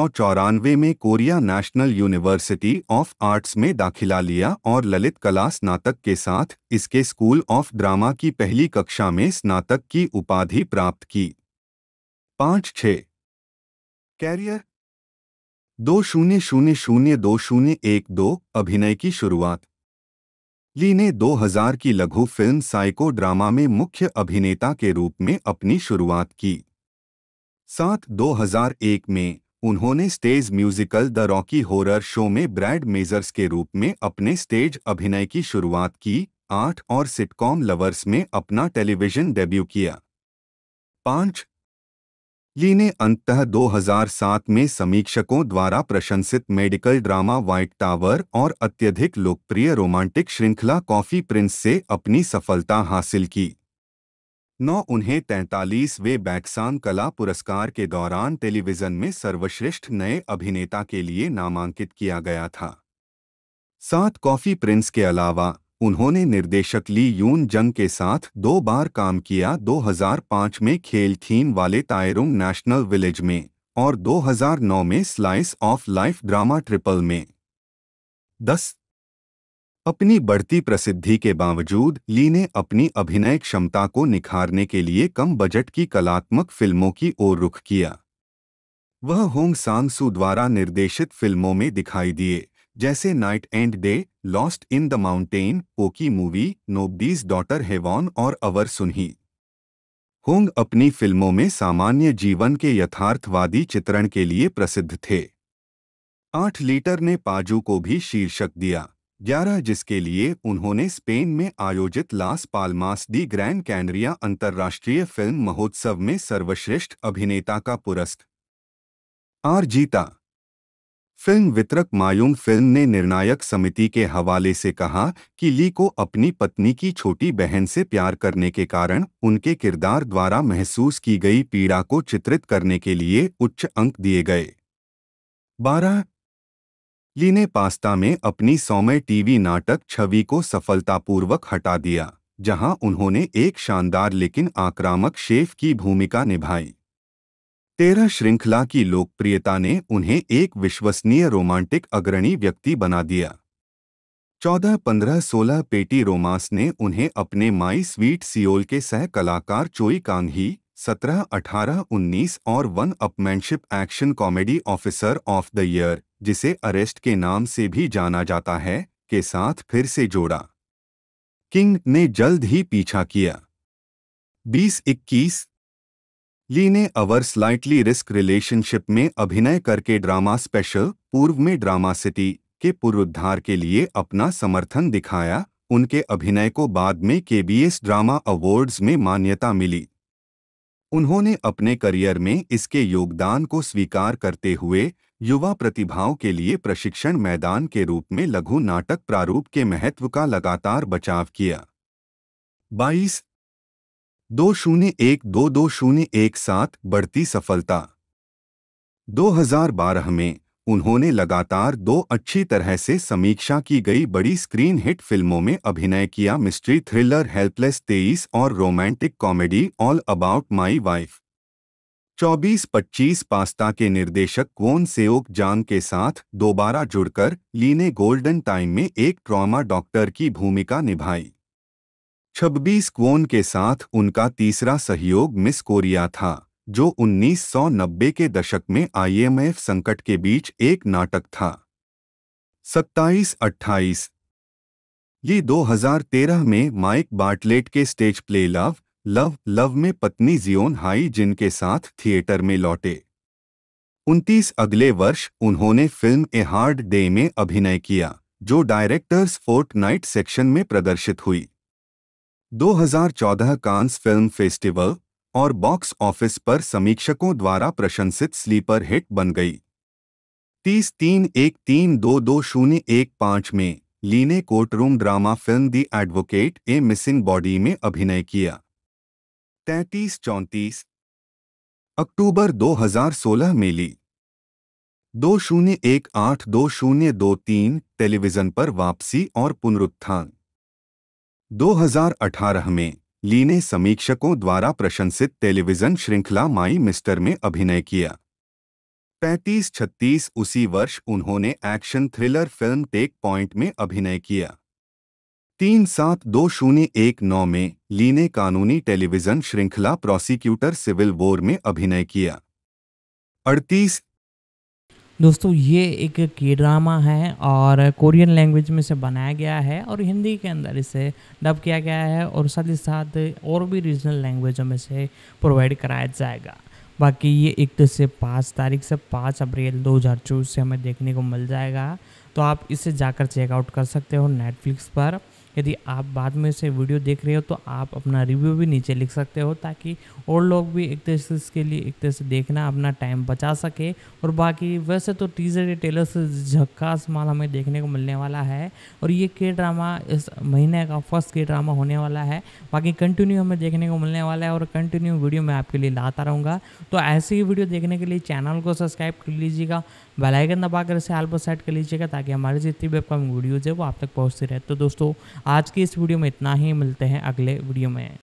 में Korea national university of arts में दाखिला लिया और ललित कला स्नातक के साथ इसके स्कूल ऑफ ड्रामा की पहली कक्षा में स्नातक की उपाधि प्राप्त की पांच छ कैरियर दो शून्य शून्य शून्य दो शून्य एक दो अभिनय की शुरुआत ली ने 2000 की लघु फिल्म साइको ड्रामा में मुख्य अभिनेता के रूप में अपनी शुरुआत की सात 2001 में उन्होंने stage musical the Rocky Horror show में ब्रैड मेजर्स के रूप में अपने स्टेज अभिनय की शुरुआत की आठ और सिटकॉम लवर्स में अपना टेलीविजन डेब्यू किया पांच ली ने अंततः 2007 में समीक्षकों द्वारा प्रशंसित मेडिकल ड्रामा व्हाइट टावर और अत्यधिक लोकप्रिय रोमांटिक श्रृंखला कॉफी प्रिंस से अपनी सफलता हासिल की नौ उन्हें तैतालीसवें बैक्सान कला पुरस्कार के दौरान टेलीविजन में सर्वश्रेष्ठ नए अभिनेता के लिए नामांकित किया गया था सात कॉफी प्रिंस के अलावा उन्होंने निर्देशक ली यून जंग के साथ दो बार काम किया 2005 में खेल थीम वाले तायरुंग नेशनल विलेज में और 2009 में slice of life drama triple में दस अपनी बढ़ती प्रसिद्धि के बावजूद ली ने अपनी अभिनय क्षमता को निखारने के लिए कम बजट की कलात्मक फिल्मों की ओर रुख किया वह होंग सांगसू द्वारा निर्देशित फिल्मों में दिखाई दिए जैसे night and day lost in the mountain पोकी मूवी नोबदीज डॉटर हेवॉन और अवर सुनही होंग अपनी फिल्मों में सामान्य जीवन के यथार्थवादी चित्रण के लिए प्रसिद्ध थे आठ लीटर ने पाजू को भी शीर्षक दिया ग्यारह जिसके लिए उन्होंने स्पेन में आयोजित Las Palmas de Gran Canaria अंतर्राष्ट्रीय फिल्म महोत्सव में सर्वश्रेष्ठ अभिनेता का पुरस्कार आर जीता फिल्म वितरक मायूम फिल्म ने निर्णायक समिति के हवाले से कहा कि ली को अपनी पत्नी की छोटी बहन से प्यार करने के कारण उनके किरदार द्वारा महसूस की गई पीड़ा को चित्रित करने के लिए उच्च अंक दिए गए बारह ली ने पास्ता में अपनी सौम्य टीवी नाटक छवि को सफलतापूर्वक हटा दिया जहां उन्होंने एक शानदार लेकिन आक्रामक शेफ की भूमिका निभाई तेरह श्रृंखला की लोकप्रियता ने उन्हें एक विश्वसनीय रोमांटिक अग्रणी व्यक्ति बना दिया चौदह पंद्रह सोलह पेटी रोमांस ने उन्हें अपने माई स्वीट सियोल के सह कलाकार चोई कांघी सत्रह अठारह उन्नीस और one upmanship action comedy officer of the year जिसे अरेस्ट के नाम से भी जाना जाता है के साथ फिर से जोड़ा किंग ने जल्द ही पीछा किया 2021 ली ने अवर स्लाइटली रिस्क रिलेशनशिप में अभिनय करके ड्रामा स्पेशल पूर्व में ड्रामा सिटी के पुनरुद्धार के लिए अपना समर्थन दिखाया उनके अभिनय को बाद में केबीएस ड्रामा अवार्ड्स में मान्यता मिली उन्होंने अपने करियर में इसके योगदान को स्वीकार करते हुए युवा प्रतिभाओं के लिए प्रशिक्षण मैदान के रूप में लघु नाटक प्रारूप के महत्व का लगातार बचाव किया बाईस दो शून्य एक दो दो शून्य एक सात बढ़ती सफलता 2012 में उन्होंने लगातार दो अच्छी तरह से समीक्षा की गई बड़ी स्क्रीन हिट फिल्मों में अभिनय किया मिस्ट्री थ्रिलर हेल्पलेस तेईस और romantic comedy all about my wife चौबीस पच्चीस पास्ता के निर्देशक कोन सेओक जान के साथ दोबारा जुड़कर ली ने गोल्डन टाइम में एक ट्रॉमा डॉक्टर की भूमिका निभाई छब्बीस क्वोन के साथ उनका तीसरा सहयोग मिस कोरिया था जो 1990 के दशक में आईएमएफ संकट के बीच एक नाटक था 27-28 ये 2013 में माइक बार्टलेट के stage play love love love में पत्नी जियोन हाई जिनके साथ थिएटर में लौटे उनतीस अगले वर्ष उन्होंने फिल्म ए हार्ड डे में अभिनय किया जो डायरेक्टर्स फोर्ट नाइट सेक्शन में प्रदर्शित हुई 2014 कांस फिल्म फेस्टिवल और बॉक्स ऑफिस पर समीक्षकों द्वारा प्रशंसित स्लीपर हिट बन गई तीस तीन एक तीन दो दो शून्य एक पाँच में ली ने courtroom drama film the advocate a missing body में अभिनय किया तैतीस चौंतीस अक्टूबर 2016 में ली दो शून्य एक आठ दो शून्य दो तीन टेलीविजन पर वापसी और पुनरुत्थान 2018 में ली ने समीक्षकों द्वारा प्रशंसित टेलीविजन श्रृंखला माई मिस्टर में अभिनय किया पैंतीस छत्तीस उसी वर्ष उन्होंने action thriller film take point में अभिनय किया तीन सात दो शून्य एक नौ में ली ने कानूनी टेलीविजन श्रृंखला प्रोसिक्यूटर सिविल वॉर में अभिनय किया अड़तीस दोस्तों ये एक के ड्रामा है और कोरियन लैंग्वेज में से बनाया गया है और हिंदी के अंदर इसे डब किया गया है और साथ ही साथ और भी रीजनल लैंग्वेजों में से प्रोवाइड कराया जाएगा बाकी ये एक से पाँच तारीख से पाँच अप्रैल दो हज़ार चौबीस से हमें देखने को मिल जाएगा तो आप इसे जाकर चेकआउट कर सकते हो नेटफ्लिक्स पर यदि आप बाद में से वीडियो देख रहे हो तो आप अपना रिव्यू भी नीचे लिख सकते हो ताकि और लोग भी एक तरह से इसके लिए एक तरह से देखना अपना टाइम बचा सके और बाकी वैसे तो टीजर या टेलर से झक्का माल हमें देखने को मिलने वाला है और ये के ड्रामा इस महीने का फर्स्ट के ड्रामा होने वाला है बाकी कंटिन्यू हमें देखने को मिलने वाला है और कंटिन्यू वीडियो मैं आपके लिए लाता रहूँगा तो ऐसे ही वीडियो देखने के लिए चैनल को सब्सक्राइब कर लीजिएगा बेलाइकन आइकन दबाकर इसे आल पर सेट कर लीजिएगा ताकि हमारे जितनी भी अपकमिंग वीडियोज़ है वो आप तक पहुँचती रहे तो दोस्तों आज की इस वीडियो में इतना ही मिलते हैं अगले वीडियो में